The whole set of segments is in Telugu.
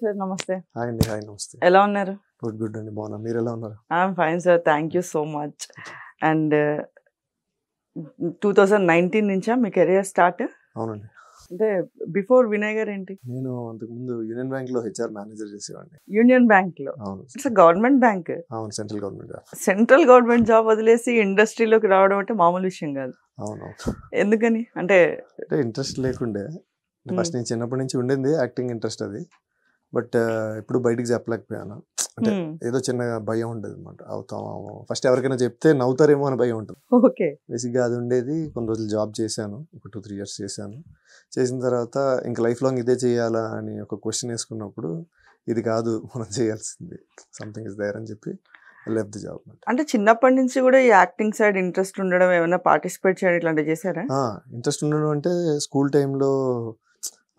సూర్య సార్ నమస్తే హాయ్ అండి హాయ్ నమస్తే ఎలా ఉన్నారు గుడ్ గుడ్ అండి బాగున్నా మీరు ఎలా ఉన్నారు I'm fine sir thank you so much and two thousand nineteen నుంచా మీ కెరియర్ స్టార్ట్ అవునండి అంటే బిఫోర్ వినయ్ గారు ఏంటి నేను అంతకు ముందు యూనియన్ బ్యాంక్ లో హెచ్ఆర్ మేనేజర్ చేసేవాడిని యూనియన్ బ్యాంక్ లో ఇట్స్ గవర్నమెంట్ బ్యాంక్ అవును central government central government job వదిలేసి ఇండస్ట్రీలోకి రావడం అంటే మామూలు విషయం కాదు అవును ఎందుకని అంటే ఇంట్రెస్ట్ లేకుండే ఫస్ట్ నేను చిన్నప్పటి నుంచి ఉండింది యాక్టింగ్ ఇంట్రెస్ట్ అది బట్ ఇప్పుడు బయటికి చెప్పలేకపోయాను అంటే ఏదో చిన్న భయం ఉండేది అనమాట అవుతాము ఫస్ట్ ఎవరికైనా చెప్తే నవ్వుతారేమో అని భయం ఉంటుంది ఓకే బేసిక్గా అది ఉండేది కొన్ని రోజులు జాబ్ చేశాను ఒక టూ త్రీ ఇయర్స్ చేశాను చేసిన తర్వాత ఇంకా లైఫ్ లాంగ్ ఇదే చేయాలా అని ఒక క్వశ్చన్ వేసుకున్నప్పుడు ఇది కాదు మనం చేయాల్సింది సంథింగ్ ఇస్ దేర్ అని చెప్పి లెఫ్ట్ జాబ్ అంటే చిన్నప్పటి నుంచి కూడా ఈ యాక్టింగ్ సైడ్ ఇంట్రెస్ట్ ఉండడం ఏమైనా పార్టిసిపేట్ చేయడం ఇట్లాంటివి చేశారా ఇంట్రెస్ట్ ఉండడం అంటే స్కూల్ టైంలో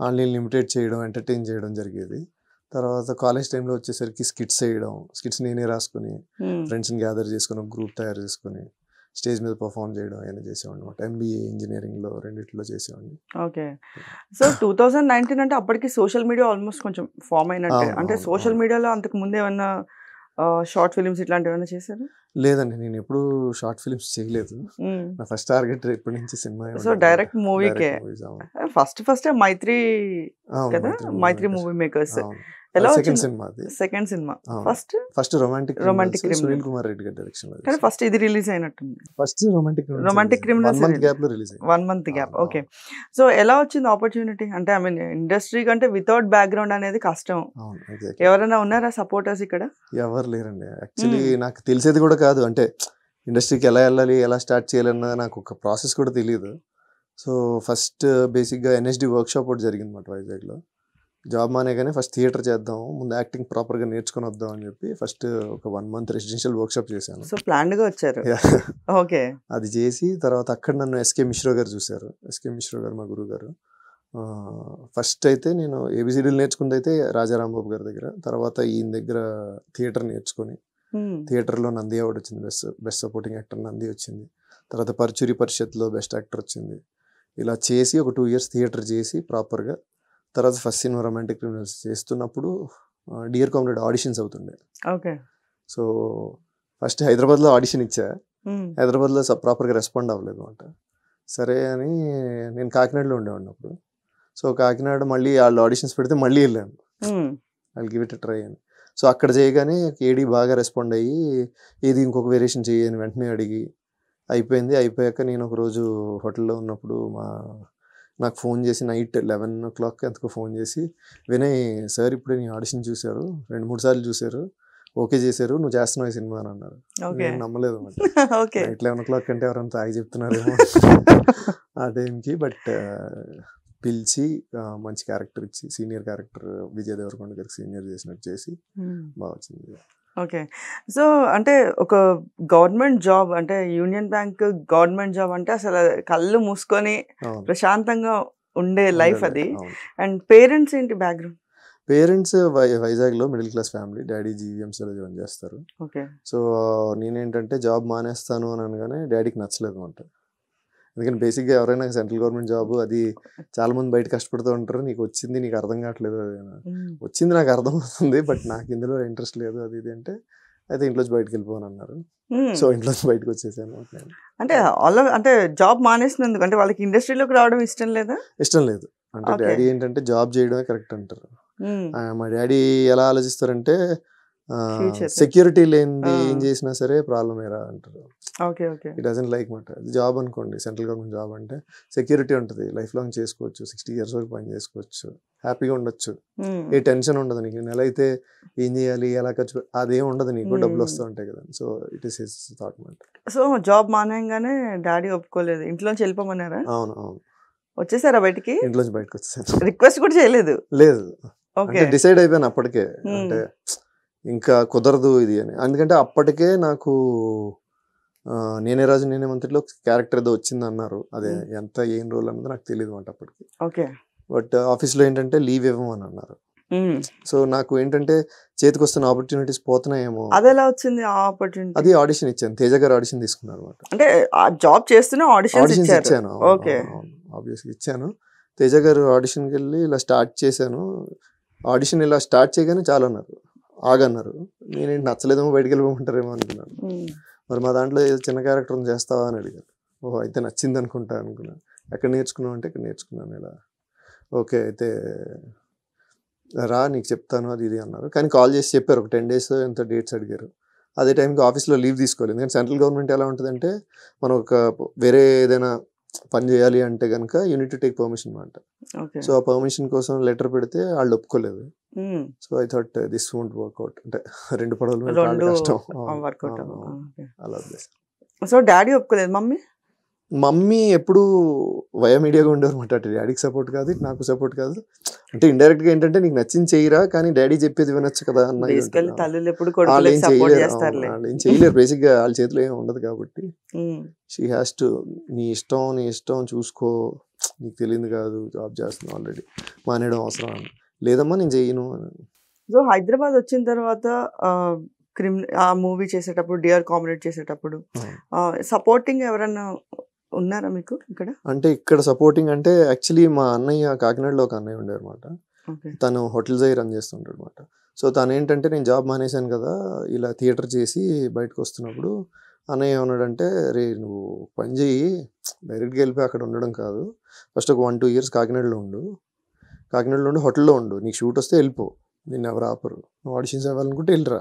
ఆన్లైన్ లిమిటెడ్ చేయడం ఎంటర్టైన్ చేయడం జరిగేది తర్వాత కాలేజ్ టైంలో వచ్చేసరికి స్కిట్స్ వేయడం స్కిట్స్ నేనే రాసుకుని ఫ్రెండ్స్ని గ్యాదర్ చేసుకుని గ్రూప్ తయారు చేసుకుని స్టేజ్ మీద పర్ఫామ్ చేయడం అయినా చేసేవాడి అనమాట ఎంబీఏ లో రెండిట్లో చేసేవాడిని okay so two thousand nineteen అంటే అప్పటికి సోషల్ మీడియా ఆల్మోస్ట్ కొంచెం ఫామ్ అయినట్టు అంటే సోషల్ మీడియాలో అంతకు ముందు ఏమన్నా షార్ట్ ఫిలిమ్స్ ఇట్లాంటివి ఏమైనా చేశారు లేదండి నేను ఎప్పుడు షార్ట్ ఫిలిమ్స్ చేయలేదు నా ఫస్ట్ టార్గెట్ ఇప్పటి నుంచి సినిమా సో డైరెక్ట్ మూవీకే ఫస్ట్ ఫస్ట్ మైత్రి కదా మైత్రి మూవీ మేకర్స్ ఎలా second cinema second cinema first first Romantic Romantic Sunil Kumar Reddy గారి డైరెక్షన్ కానీ ఫస్ట్ ఇది రిలీజ్ అయినట్టుంది first Romantic Romantic Criminal month gap లో release one month gap okay so ఎలా వచ్చింది ఆపర్చునిటీ అంటే ఐ మీన్ ఇండస్ట్రీ కంటే వితౌట్ బ్యాక్గ్రౌండ్ అనేది కష్టం ఎవరైనా ఉన్నారా సపోర్టర్స్ ఇక్కడ ఎవరు లేరండి యాక్చువల్లీ hmm. నాకు తెలిసేది కూడా కాదు అంటే ఇండస్ట్రీకి ఎలా వెళ్ళాలి ఎలా స్టార్ట్ చేయాలన్నది నాకు ఒక ప్రాసెస్ కూడా తెలియదు సో ఫస్ట్ బేసిక్గా ఎన్ఎస్డి వర్క్షాప్ ఒకటి జరిగింది అన్నమాట వైజాగ్లో జాబ్ మానేగానే ఫస్ట్ థియేటర్ చేద్దాం ముందు యాక్టింగ్ ప్రాపర్గా నేర్చుకుని వద్దాం అని చెప్పి ఫస్ట్ ఒక వన్ మంత్ రెసిడెన్షియల్ వర్క్షాప్ చేశాను సో ప్లాన్డ్గా వచ్చారు ఓకే అది చేసి తర్వాత అక్కడ నన్ను ఎస్కే మిశ్రో గారు చూశారు ఎస్కే మిశ్రో గారు మా గురువు గారు ఫస్ట్ అయితే నేను ఏబిసిడీలు నేర్చుకుంది అయితే రాజారాంబాబు గారి దగ్గర తర్వాత ఈయన దగ్గర థియేటర్ నేర్చుకొని థియేటర్లో నంది అవార్డు వచ్చింది best best supporting actor Nandi వచ్చింది తర్వాత పరుచురి పరిషత్లో బెస్ట్ యాక్టర్ వచ్చింది ఇలా చేసి ఒక టూ ఇయర్స్ థియేటర్ చేసి ప్రాపర్గా తర్వాత ఫస్ట్ సినిమా రొమాంటిక్ క్రిమినల్స్ చేస్తున్నప్పుడు డియర్ కామ్రేడ్ ఆడిషన్స్ అవుతుండే ఓకే సో ఫస్ట్ హైదరాబాద్లో ఆడిషన్ ఇచ్చా హైదరాబాద్లో ప్రాపర్గా రెస్పాండ్ అవ్వలేదు అనమాట సరే అని నేను కాకినాడలో ఉండేవాడిని అప్పుడు సో కాకినాడ మళ్ళీ వాళ్ళు ఆడిషన్స్ పెడితే మళ్ళీ వెళ్ళాను వాళ్ళు గివ్ ఇట్ ట్రై అని సో అక్కడ చేయగానే ఏడీ బాగా రెస్పాండ్ అయ్యి ఏది ఇంకొక వేరియేషన్ చేయని వెంటనే అడిగి అయిపోయింది అయిపోయాక నేను ఒకరోజు హోటల్లో ఉన్నప్పుడు మా నాకు ఫోన్ చేసి నైట్ లెవెన్ ఓ క్లాక్ ఎంతకు ఫోన్ చేసి వినయ్ సార్ ఇప్పుడే నీ ఆడిషన్ చూశారు రెండు మూడు సార్లు చూశారు ఓకే చేశారు నువ్వు చేస్తున్నావు ఈ సినిమా అని అన్నారు నేను నమ్మలేదు నైట్ లెవెన్ ఓ క్లాక్ అంటే ఎవరైనా తాగి చెప్తున్నారు ఆ టైంకి బట్ పిలిచి మంచి క్యారెక్టర్ ఇచ్చి సీనియర్ క్యారెక్టర్ విజయ్ దేవరకొండ గారికి సీనియర్ చేసినట్టు చేసి బాగా వచ్చింది ఓకే. సో, అంటే ఒక గవర్నమెంట్ జాబ్ అంటే యూనియన్ బ్యాంక్ గవర్నమెంట్ జాబ్ అంటే అసలు కళ్ళు మూసుకొని ప్రశాంతంగా ఉండే లైఫ్ అది. అండ్ పేరెంట్స్ ఏంటి బ్యాక్‌గ్రౌండ్? పేరెంట్స్ వై వైజాగ్‌లో మిడిల్ క్లాస్ ఫ్యామిలీ. డ్యాడీ జీవీఎంసీలో జాయిన్ చేస్తారు. ఓకే. సో, నేనేంటంటే జాబ్ మానేస్తాను అని అనగానే డాడీకి నచ్చలేదు అంటే ఎందుకంటే బేసిక్గా ఎవరైనా సెంట్రల్ గవర్నమెంట్ జాబ్ అది చాలా మంది బయట కష్టపడుతూ ఉంటారు నీకు వచ్చింది నీకు అర్థం కావట్లేదు అది వచ్చింది నాకు అర్థం అవుతుంది బట్ నాకు ఇందులో ఇంట్రెస్ట్ లేదు అది ఇది అంటే అయితే ఇంట్లో బయటకు వెళ్ళిపోను అన్నారు సో ఇంట్లో బయటకు వచ్చేసాను అంటే ఆల్ అంటే జాబ్ మానేసినందుకు అంటే వాళ్ళకి ఇండస్ట్రీలోకి రావడం ఇష్టం లేదా ఇష్టం లేదు అంటే డాడీ ఏంటంటే జాబ్ చేయడమే కరెక్ట్ అంటారు మా డాడీ ఎలా ఆలోచిస్తారంటే సెక్యూరిటీ లేనిది ఏం చేసినా సరే ప్రాబ్లం ఏరా అంటారు ఇట్ డజన్ లైక్ మాట జాబ్ అనుకోండి సెంట్రల్ గవర్నమెంట్ జాబ్ అంటే సెక్యూరిటీ ఉంటుంది లైఫ్ లాంగ్ చేసుకోవచ్చు సిక్స్టీ ఇయర్స్ వరకు పని చేసుకోవచ్చు హ్యాపీగా ఉండొచ్చు hmm. ఏ టెన్షన్ ఉండదు నీకు నెల అయితే ఏం చేయాలి ఎలా ఖర్చు అదేం ఉండదు నీకు hmm. డబ్బులు వస్తూ ఉంటాయి కదా so it is his thought మాట సో జాబ్ మానేయంగానే డాడీ ఒప్పుకోలేదు ఇంట్లోంచి వెళ్ళిపోమన్నారా అవును అవును వచ్చేసారా బయటికి ఇంట్లోంచి బయటకు వచ్చేసారు రిక్వెస్ట్ కూడా చేయలేదు లేదు డిసైడ్ అయిపోయాను అప్పటికే hmm. అంటే ఇంకా కుదరదు ఇది అని ఎందుకంటే అప్పటికే నాకు నేనే రాజు నేనే మంత్రిలో క్యారెక్టర్ ఏదో వచ్చింది అన్నారు అదే ఎంత ఏం రోల్ అన్నది నాకు తెలియదు అంట అప్పటికి ఓకే బట్ ఆఫీస్లో ఏంటంటే లీవ్ ఇవ్వమని అన్నారు సో నాకు ఏంటంటే చేతికి వస్తున్న ఆపర్చునిటీస్ పోతున్నాయేమో అది ఎలా వచ్చింది ఆపర్చునిటీ అది ఆడిషన్ ఇచ్చాను తేజ గారు ఆడిషన్ తీసుకున్నారు అనమాట అంటే జాబ్ చేస్తూనే ఆడిషన్ ఇచ్చాను ఓకే ఆబ్వియస్గా ఇచ్చాను తేజ గారు ఆడిషన్కి వెళ్ళి ఇలా స్టార్ట్ చేశాను ఆడిషన్ ఇలా స్టార్ట్ చేయగానే చాలా ఉన్నారు ఆగన్నారు నేనేంటి నచ్చలేదేమో బయటికి వెళ్ళిపోమంటారేమో అనుకున్నాను మరి మా దాంట్లో ఏదో చిన్న క్యారెక్టర్ చేస్తావా అని అడిగాను ఓహో అయితే నచ్చింది అనుకుంటా అనుకున్నాను ఎక్కడ నేర్చుకున్నావు అంటే ఇక్కడ నేర్చుకున్నాను ఇలా ఓకే అయితే రా నీకు చెప్తాను అది ఇది అన్నారు కానీ కాల్ చేసి చెప్పారు ఒక టెన్ డేస్ ఎంత డేట్స్ అడిగారు అదే టైంకి ఆఫీస్లో లీవ్ తీసుకోవాలి ఎందుకంటే సెంట్రల్ గవర్నమెంట్ ఎలా ఉంటుందంటే మనం ఒక వేరే ఏదైనా పని చేయాలి అంటే కనుక యూనిట్ టు టేక్ పర్మిషన్ అనమాట సో ఆ పర్మిషన్ కోసం లెటర్ పెడితే వాళ్ళు ఒప్పుకోలేదు so I thought uh, this won't work out అంటే రెండు పడవలు సో డాడీ ఒప్పుకోలేదు మమ్మీ మమ్మీ ఎప్పుడు వయమీడియాగా ఉండేవారమాట అటు డాడీకి సపోర్ట్ కాదు నాకు సపోర్ట్ కాదు అంటే ఇండైరెక్ట్ గా ఏంటంటే నీకు నచ్చింది చేయరా కానీ డాడీ చెప్పేది వినొచ్చు కదా అన్న ఏం చేయలేరు ఏం చేయలేరు బేసిక్ గా వాళ్ళ చేతిలో ఏమి ఉండదు కాబట్టి షీ హ్యాస్ టు నీ ఇష్టం నీ ఇష్టం చూసుకో నీకు తెలియదు కాదు జాబ్ చేస్తున్నావు ఆల్రెడీ మానేయడం అవసరం అని లేదమ్మా నేను చేయను సో హైదరాబాద్ వచ్చిన తర్వాత క్రిమి ఆ మూవీ చేసేటప్పుడు డిఆర్ కామినేట్ చేసేటప్పుడు సపోర్టింగ్ ఎవరన్నా ఉన్నారా మీకు ఇక్కడ అంటే ఇక్కడ సపోర్టింగ్ అంటే యాక్చువల్లీ మా అన్నయ్య కాకినాడలో ఒక అన్నయ్య ఉండే అనమాట తను హోటల్స్ అయ్యి రన్ చేస్తుంటాడు అనమాట సో తను ఏంటంటే నేను జాబ్ మానేశాను కదా ఇలా థియేటర్ చేసి బయటకు వస్తున్నప్పుడు అన్నయ్య ఏమన్నాడంటే రే నువ్వు పని చేయి డైరెక్ట్గా వెళ్ళిపోయి అక్కడ ఉండడం కాదు ఫస్ట్ ఒక వన్ టూ ఇయర్స్ కాకినాడలో ఉండు కాకినాడలో ఉండి హోటల్లో ఉండు నీకు షూట్ వస్తే వెళ్ళిపో నిన్ను ఎవరు ఆపరు నువ్వు ఆడిషన్స్ అవ్వాలనుకుంటే వెళ్ళిరా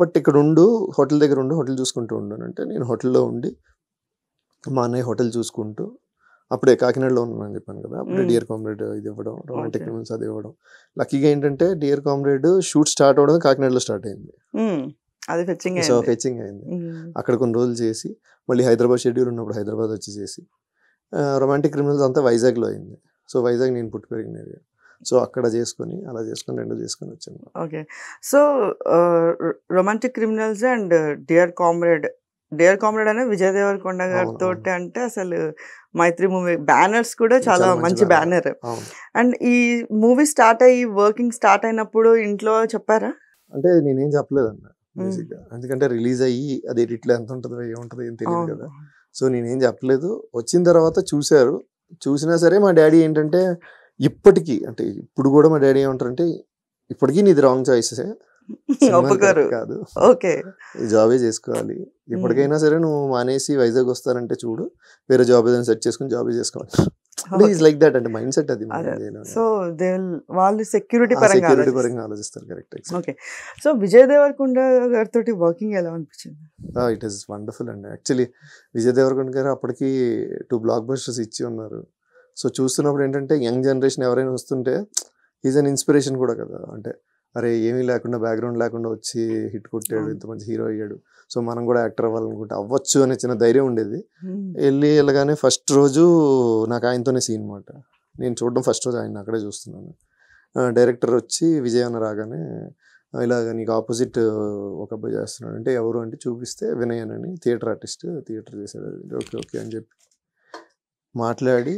బట్ ఇక్కడ ఉండు హోటల్ దగ్గర ఉండు హోటల్ చూసుకుంటూ ఉండు అంటే నేను హోటల్లో ఉండి మా అన్నయ్య హోటల్ చూసుకుంటూ అప్పుడే కాకినాడలో ఉన్నానని చెప్పాను కదా అప్పుడే డియర్ కామ్రేడ్ ఇది ఇవ్వడం రొమాంటిక్ రూమ్స్ అది ఇవ్వడం లక్కీగా ఏంటంటే డియర్ కామ్రేడ్ షూట్ స్టార్ట్ అవ్వడం కాకినాడలో స్టార్ట్ అయింది సో ఫెచ్చింగ్ అయింది అక్కడ కొన్ని రోజులు చేసి మళ్ళీ హైదరాబాద్ షెడ్యూల్ ఉన్నప్పుడు హైదరాబాద్ వచ్చి చేసి రొమాంటిక్ క్రిమినల్స్ అంతా వైజాగ్లో అయింది సో వైజాగ్ నేను పుట్టి పెరిగిన ఏరియా సో అక్కడ చేసుకొని అలా చేసుకొని రెండు చేసుకొని వచ్చాను okay so Romantic Criminals and Dear Comrade Dear Comrade అనే విజయ్ దేవరకొండ గారితో అంటే అసలు మైత్రి మూవీ బ్యానర్స్ కూడా చాలా మంచి బ్యానర్ అండ్ ఈ మూవీ స్టార్ట్ అయ్యి వర్కింగ్ స్టార్ట్ అయినప్పుడు ఇంట్లో చెప్పారా అంటే నేనేం చెప్పలేదు అన్న ఎందుకంటే రిలీజ్ అయ్యి అది ఇట్లా ఎంత ఉంటుందో ఏముంటుందో ఏం తెలియదు కదా సో నేనేం చెప్పలేదు వచ్చిన తర్వాత చూశారు చూసినా సరే మా డాడీ ఏంటంటే ఇప్పటికీ అంటే ఇప్పుడు కూడా మా డాడీ ఏమంటారంటే ఇప్పటికీ నీది రాంగ్ చాయిసెసే కాదు ఓకే జాబే చేసుకోవాలి ఇప్పటికైనా సరే నువ్వు మానేసి వైజాగ్ వస్తానంటే చూడు వేరే జాబ్ ఏదైనా సెర్చ్ చేసుకుని జాబే చేసుకోవాలి లైక్ దట్ అండి మైండ్ సెట్ అది సో దే వాళ్ళు సెక్యూరిటీ పరంగా సెక్యూరిటీ పరంగా ఆలోచిస్తారు correct okay so Vijay Devarakonda గారితో వర్కింగ్ ఎలా అనిపించింది ఇట్ ఈస్ వండర్ఫుల్ అండి యాక్చువల్లీ విజయ్ దేవరకొండ గారు అప్పటికి టూ బ్లాక్ బస్టర్స్ ఇచ్చి ఉన్నారు సో చూస్తున్నప్పుడు ఏంటంటే యంగ్ జనరేషన్ ఎవరైనా వస్తుంటే ఈజ్ అన్ ఇన్స్పిరేషన్ కూడా కదా అంటే అరే ఏమీ లేకుండా బ్యాక్గ్రౌండ్ లేకుండా వచ్చి హిట్ కొట్టాడు ఇంత మంచి హీరో అయ్యాడు సో మనం కూడా యాక్టర్ అవ్వాలనుకుంటే అవ్వచ్చు అనే చిన్న ధైర్యం ఉండేది వెళ్ళి వెళ్ళగానే ఫస్ట్ రోజు నాకు ఆయనతోనే సీన్ అనమాట నేను చూడడం ఫస్ట్ రోజు ఆయన అక్కడే చూస్తున్నాను డైరెక్టర్ వచ్చి అన్న రాగానే ఇలాగ నీకు ఆపోజిట్ ఒక అబ్బాయి చేస్తున్నాడు అంటే ఎవరు అంటే చూపిస్తే వినయన్ అని థియేటర్ ఆర్టిస్ట్ థియేటర్ చేశాడు ఓకే ఓకే అని చెప్పి మాట్లాడి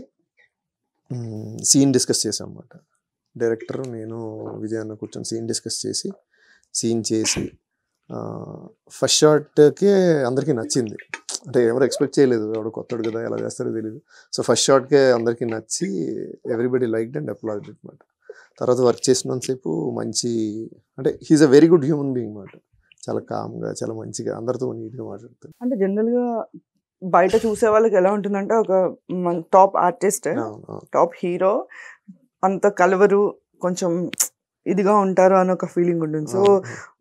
సీన్ డిస్కస్ చేశాం అనమాట డైరెక్టర్ నేను అన్న కూర్చొని సీన్ డిస్కస్ చేసి సీన్ చేసి ఫస్ట్ షాట్కే అందరికీ నచ్చింది అంటే ఎవరు ఎక్స్పెక్ట్ చేయలేదు ఎవరు కొత్తడు కదా ఎలా చేస్తారో తెలియదు సో ఫస్ట్ షాట్కే అందరికీ నచ్చి ఎవ్రీబడి లైక్ అండ్ అప్లాడ్ అనమాట తర్వాత వర్క్ చేసినంతసేపు మంచి అంటే he's a very good human being అనమాట చాలా కామ్గా చాలా మంచిగా అందరితో నీట్గా మాట్లాడుతారు అంటే జనరల్గా బయట చూసే వాళ్ళకి ఎలా ఉంటుందంటే ఒక టాప్ ఆర్టిస్ట్ టాప్ హీరో అంత కలవరు కొంచెం ఇదిగా ఉంటారు అని ఒక ఫీలింగ్ ఉంటుంది సో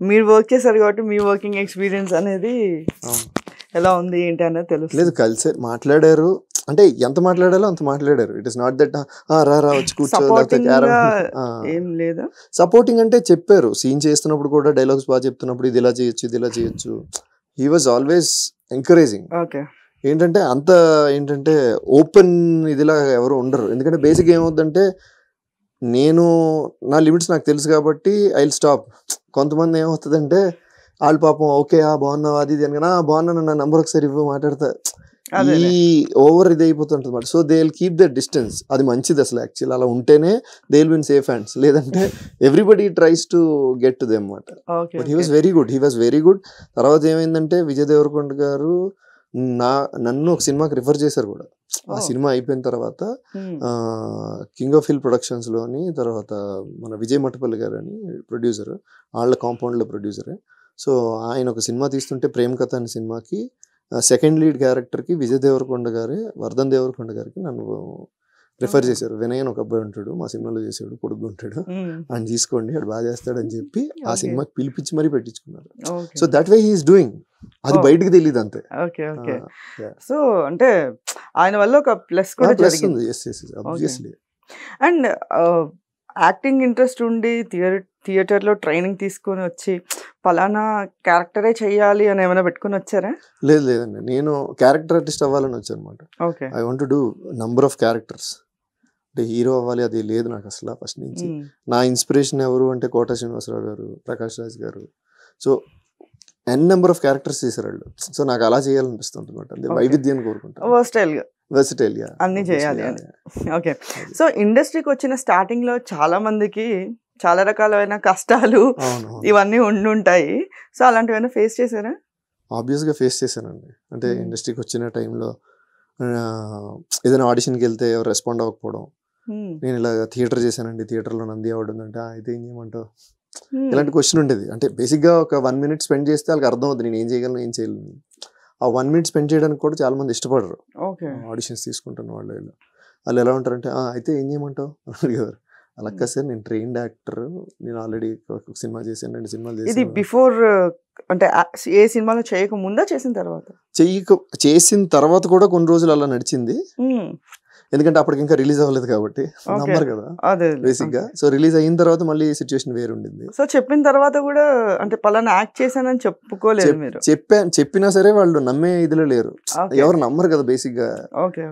మీరు వర్క్ చేశారు కాబట్టి మీ వర్కింగ్ ఎక్స్పీరియన్స్ అనేది ఎలా ఉంది ఏంటి అనేది తెలుసు లేదు కలిసారు మాట్లాడారు అంటే ఎంత మాట్లాడాలో అంత మాట్లాడారు ఇట్ ఇస్ నాట్ దట్ రా రా వచ్చి కూర్చో సపోర్టింగ్ అంటే చెప్పారు సీన్ చేస్తున్నప్పుడు కూడా డైలాగ్స్ బాగా చెప్తున్నప్పుడు ఇది ఇలా చేయొచ్చు ఇది ఇలా చేయొచ్చు he was always encouraging okay ఏంటంటే అంత ఏంటంటే ఓపెన్ ఇదిలా ఎవరు ఉండరు ఎందుకంటే బేసిక్ ఏమవుతుందంటే నేను నా లిమిట్స్ నాకు తెలుసు కాబట్టి ఐ స్టాప్ కొంతమంది ఏమవుతుందంటే వాళ్ళు పాపం ఓకే ఆ బాగున్నావు అది ఇది అనగా బాగున్నాను నా నంబర్ ఒకసారి ఇవ్వ మాట్లాడతా ఈ ఓవర్ ఇది అయిపోతుంటుంది అనమాట so they will keep the distance అది మంచిది అసలు యాక్చువల్ అలా ఉంటేనే they will win safe hands లేదంటే everybody tries to get to they అనమాట but he was very good he was very good తర్వాత ఏమైందంటే విజయ్ దేవరకొండ గారు నా నన్ను ఒక సినిమాకి రిఫర్ చేశారు కూడా ఆ సినిమా అయిపోయిన తర్వాత కింగ్ ఆఫ్ హిల్ లోని తర్వాత మన విజయ్ మఠపల్లి గారు అని ప్రొడ్యూసర్ వాళ్ళ లో ప్రొడ్యూసరే సో ఆయన ఒక సినిమా తీస్తుంటే ప్రేమ్ కథ అనే సినిమాకి సెకండ్ లీడ్ క్యారెక్టర్ కి విజయ్ దేవరకొండ గారే వర్ధన్ దేవరకొండ గారికి నన్ను రిఫర్ చేశారు వినయన్ ఒక అబ్బాయి ఉంటాడు మా సినిమాలో చేసాడు పొడుగు ఉంటాడు ఆయన తీసుకోండి వాడు బాగా చేస్తాడని చెప్పి ఆ సినిమాకి పిలిపించి మరీ పెట్టించుకున్నారు so that way he's doing అది బయటకు తెలియదు అంతే ఓకే ఓకే సో అంటే ఆయన వల్ల ఒక ప్లస్ కూడా జరిగింది అండ్ యాక్టింగ్ ఇంట్రెస్ట్ ఉండి థియేటర్ థియేటర్లో ట్రైనింగ్ తీసుకొని వచ్చి ఫలానా క్యారెక్టరే చేయాలి అని ఏమైనా పెట్టుకుని వచ్చారా లేదు లేదండి నేను క్యారెక్టర్ ఆర్టిస్ట్ అవ్వాలని వచ్చాను అనమాట okay I want do number of characters అంటే హీరో అవ్వాలి అది లేదు నాకు అసలు ఫస్ట్ నుంచి నా ఇన్స్పిరేషన్ ఎవరు అంటే కోట శ్రీనివాసరావు గారు ప్రకాష్ రాజ్ గారు so N number of characters చేశారు వాళ్ళు సో నాకు అలా చేయాలనిపిస్తుంది అనమాట వైవిధ్యం కోరుకుంటాను వర్స్టైల్గా వెజిటేలియా అన్ని చేయాలి ఓకే సో ఇండస్ట్రీకి వచ్చిన స్టార్టింగ్ లో చాలా మందికి చాలా రకాలైన కష్టాలు ఇవన్నీ ఉండుంటాయి సో అలాంటివన్నీ ఫేస్ చేశారా ఆబ్వియస్గా ఫేస్ చేశానండి అంటే ఇండస్ట్రీకి hmm. వచ్చిన టైంలో ఏదైనా ఆడిషన్కి వెళ్తే ఎవరు రెస్పాండ్ అవ్వకపోవడం hmm. నేను ఇలా థియేటర్ చేశానండి థియేటర్లో నంది అవ్వడం అంటే అయితే ఏం చేయమంటావు Hmm. ఇలాంటి క్వశ్చన్ ఉండేది అంటే బేసిక్గా ఒక వన్ మినిట్ స్పెండ్ చేస్తే వాళ్ళకి అర్థం అవుతుంది నేను ఏం చేయగలను ఏం చేయలేను ఆ వన్ మినిట్ స్పెండ్ చేయడానికి కూడా చాలా మంది ఇష్టపడరు ఆడిషన్స్ తీసుకుంటున్న వాళ్ళు వాళ్ళు ఎలా ఉంటారంటే అయితే ఏం చేయమంటావు అడిగారు అలా hmm. సార్ నేను ట్రైన్డ్ యాక్టర్ నేను ఆల్రెడీ సినిమా చేశాను రెండు సినిమాలు చేసి ఇది బిఫోర్ అంటే ఏ సినిమాలో చేయక చేసిన తర్వాత చేయక చేసిన తర్వాత కూడా కొన్ని రోజులు అలా నడిచింది hmm. ఎందుకంటే అప్పటికి ఇంకా రిలీజ్ అవ్వలేదు కాబట్టి నమ్మరు కదా బేసిక్ గా సో రిలీజ్ అయిన తర్వాత మళ్ళీ సిచ్యువేషన్ వేరు ఉండింది సో చెప్పిన తర్వాత కూడా అంటే పలానా యాక్ట్ చేశానని చెప్పుకోలేదు చెప్పా చెప్పినా సరే వాళ్ళు నమ్మే ఇదిలో లేరు ఎవరు నమ్మరు కదా బేసిక్ గా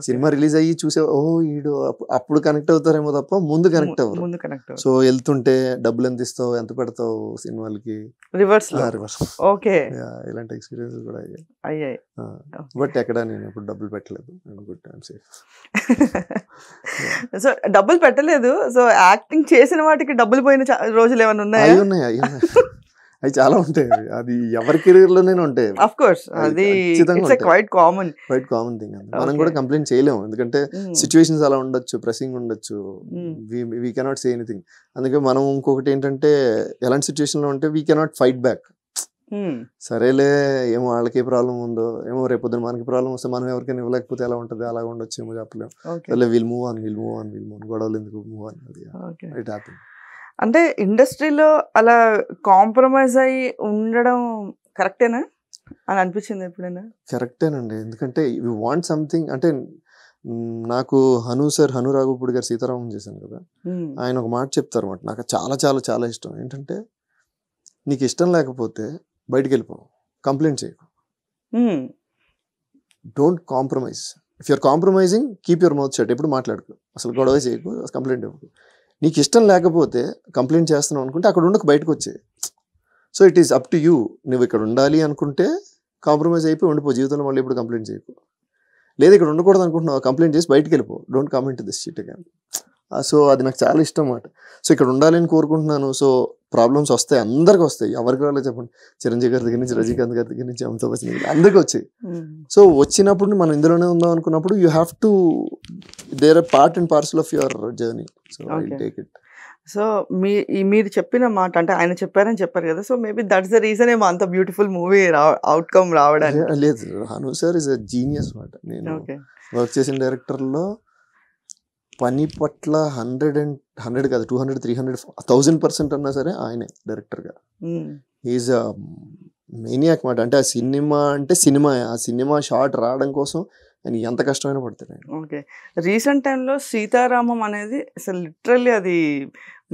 సినిమా రిలీజ్ అయ్యి చూసే ఓ ఈడు అప్పుడు కనెక్ట్ అవుతారేమో తప్ప ముందు కనెక్ట్ అవ్వరు సో వెళ్తుంటే డబ్బులు ఎంత ఇస్తావు ఎంత పెడతావు సినిమాలకి రివర్స్ రివర్స్ ఓకే ఇలాంటి ఎక్స్పీరియన్స్ కూడా అయ్యాయి బట్ ఎక్కడ నేను ఇప్పుడు డబ్బులు పెట్టలేదు గుడ్ సేఫ్ సో డబ్బులు పెట్టలేదు సో యాక్టింగ్ చేసిన వాటికి డబ్బులు పోయిన రోజులు ఏమైనా ఉన్నాయా అవి ఉన్నాయి అవి అవి చాలా ఉంటాయి అది ఎవరి కెరీర్ లోనే ఉంటాయి ఆఫ్ కోర్స్ అది quite common quite common thing మనం కూడా కంప్లైంట్ చేయలేము ఎందుకంటే సిచ్యువేషన్స్ hmm. అలా ఉండొచ్చు ప్రెసింగ్ ఉండొచ్చు వీ కెనాట్ సే ఎనీథింగ్ అందుకే మనం ఇంకొకటి ఏంటంటే ఎలాంటి సిచ్యువేషన్ లో ఉంటే వీ కెనాట్ ఫైట్ బ్యాక్ సరేలే ఏమో వాళ్ళకి ప్రాబ్లం ఉందో ఏమో రేపు పొద్దున మనకి ప్రాబ్లం వస్తే మనం ఎవరికైనా ఇవ్వలేకపోతే ఎలా ఉంటుంది అలా ఉండొచ్చు ఏమో చెప్పలేము విల్ మూవ్ అని విల్ మూవ్ అని విల్ మూవ్ గొడవలు ఎందుకు మూవ్ అని అంటే ఇండస్ట్రీలో అలా కాంప్రమైజ్ అయ్యి ఉండడం కరెక్టేనా అని అనిపించింది ఎప్పుడైనా కరెక్టేనండి ఎందుకంటే యు వాంట్ సంథింగ్ అంటే నాకు హను సార్ హను రాఘవపూడి గారు సీతారామం చేశాను కదా ఆయన ఒక మాట చెప్తారు అన్నమాట నాకు చాలా చాలా చాలా ఇష్టం ఏంటంటే నీకు ఇష్టం లేకపోతే బయటికి వెళ్ళిపోవు కంప్లైంట్ చేయకు don't compromise if you're compromising keep your mouth shut ఎప్పుడు మాట్లాడుకో అసలు గొడవ చేయకు కంప్లైంట్ ఇవ్వకు నీకు ఇష్టం లేకపోతే కంప్లైంట్ చేస్తున్నావు అనుకుంటే అక్కడ ఉండకు బయటకు వచ్చే so it is up to you నువ్వు ఇక్కడ ఉండాలి అనుకుంటే కాంప్రమైజ్ అయిపోయి ఉండిపో జీవితంలో మళ్ళీ ఇప్పుడు కంప్లైంట్ చేయకు లేదు ఇక్కడ ఉండకూడదు అనుకుంటున్నావు కంప్లైంట్ చేసి బయటకు వెళ్ళిపో don't comment this sheet again so అది నాకు చాలా ఇష్టం అన్నమాట సో ఇక్కడ ఉండాలని కోరుకుంటున్నాను సో ప్రాబ్లమ్స్ వస్తాయి అందరికి వస్తాయి ఎవరికి వాళ్ళు చెప్పండి చిరంజీవి గారి దగ్గర నుంచి రజనీకాంత్ గారి దగ్గర నుంచి అమితాబ్ బచ్చన్ అందరికీ వచ్చాయి hmm. సో వచ్చినప్పుడు మనం ఇందులోనే ఉందాం అనుకున్నప్పుడు you have to there part and parcel of your journey so I take it so మీ మీరు చెప్పిన మాట అంటే ఆయన చెప్పారని చెప్పారు కదా so maybe that's the reason ఏమో అంత బ్యూటిఫుల్ మూవీ రా అవుట్కమ్ రావడానికి లేదు రాను సార్ ఇస్ అ జీనియస్ మాట నేను వర్క్ చేసిన డైరెక్టర్లో పని పట్ల హండ్రెడ్ అండ్ హండ్రెడ్ కాదు two hundred three hundred thousand percent అన్నా సరే ఆయనే డైరెక్టర్గా ఈజ్ మేనియాక్ మాట అంటే ఆ సినిమా అంటే సినిమా ఆ సినిమా షార్ట్ రావడం కోసం ఆయన ఎంత కష్టమైన పడుతున్నాయి ఓకే రీసెంట్ టైంలో సీతారామం అనేది అసలు లిటరల్లీ అది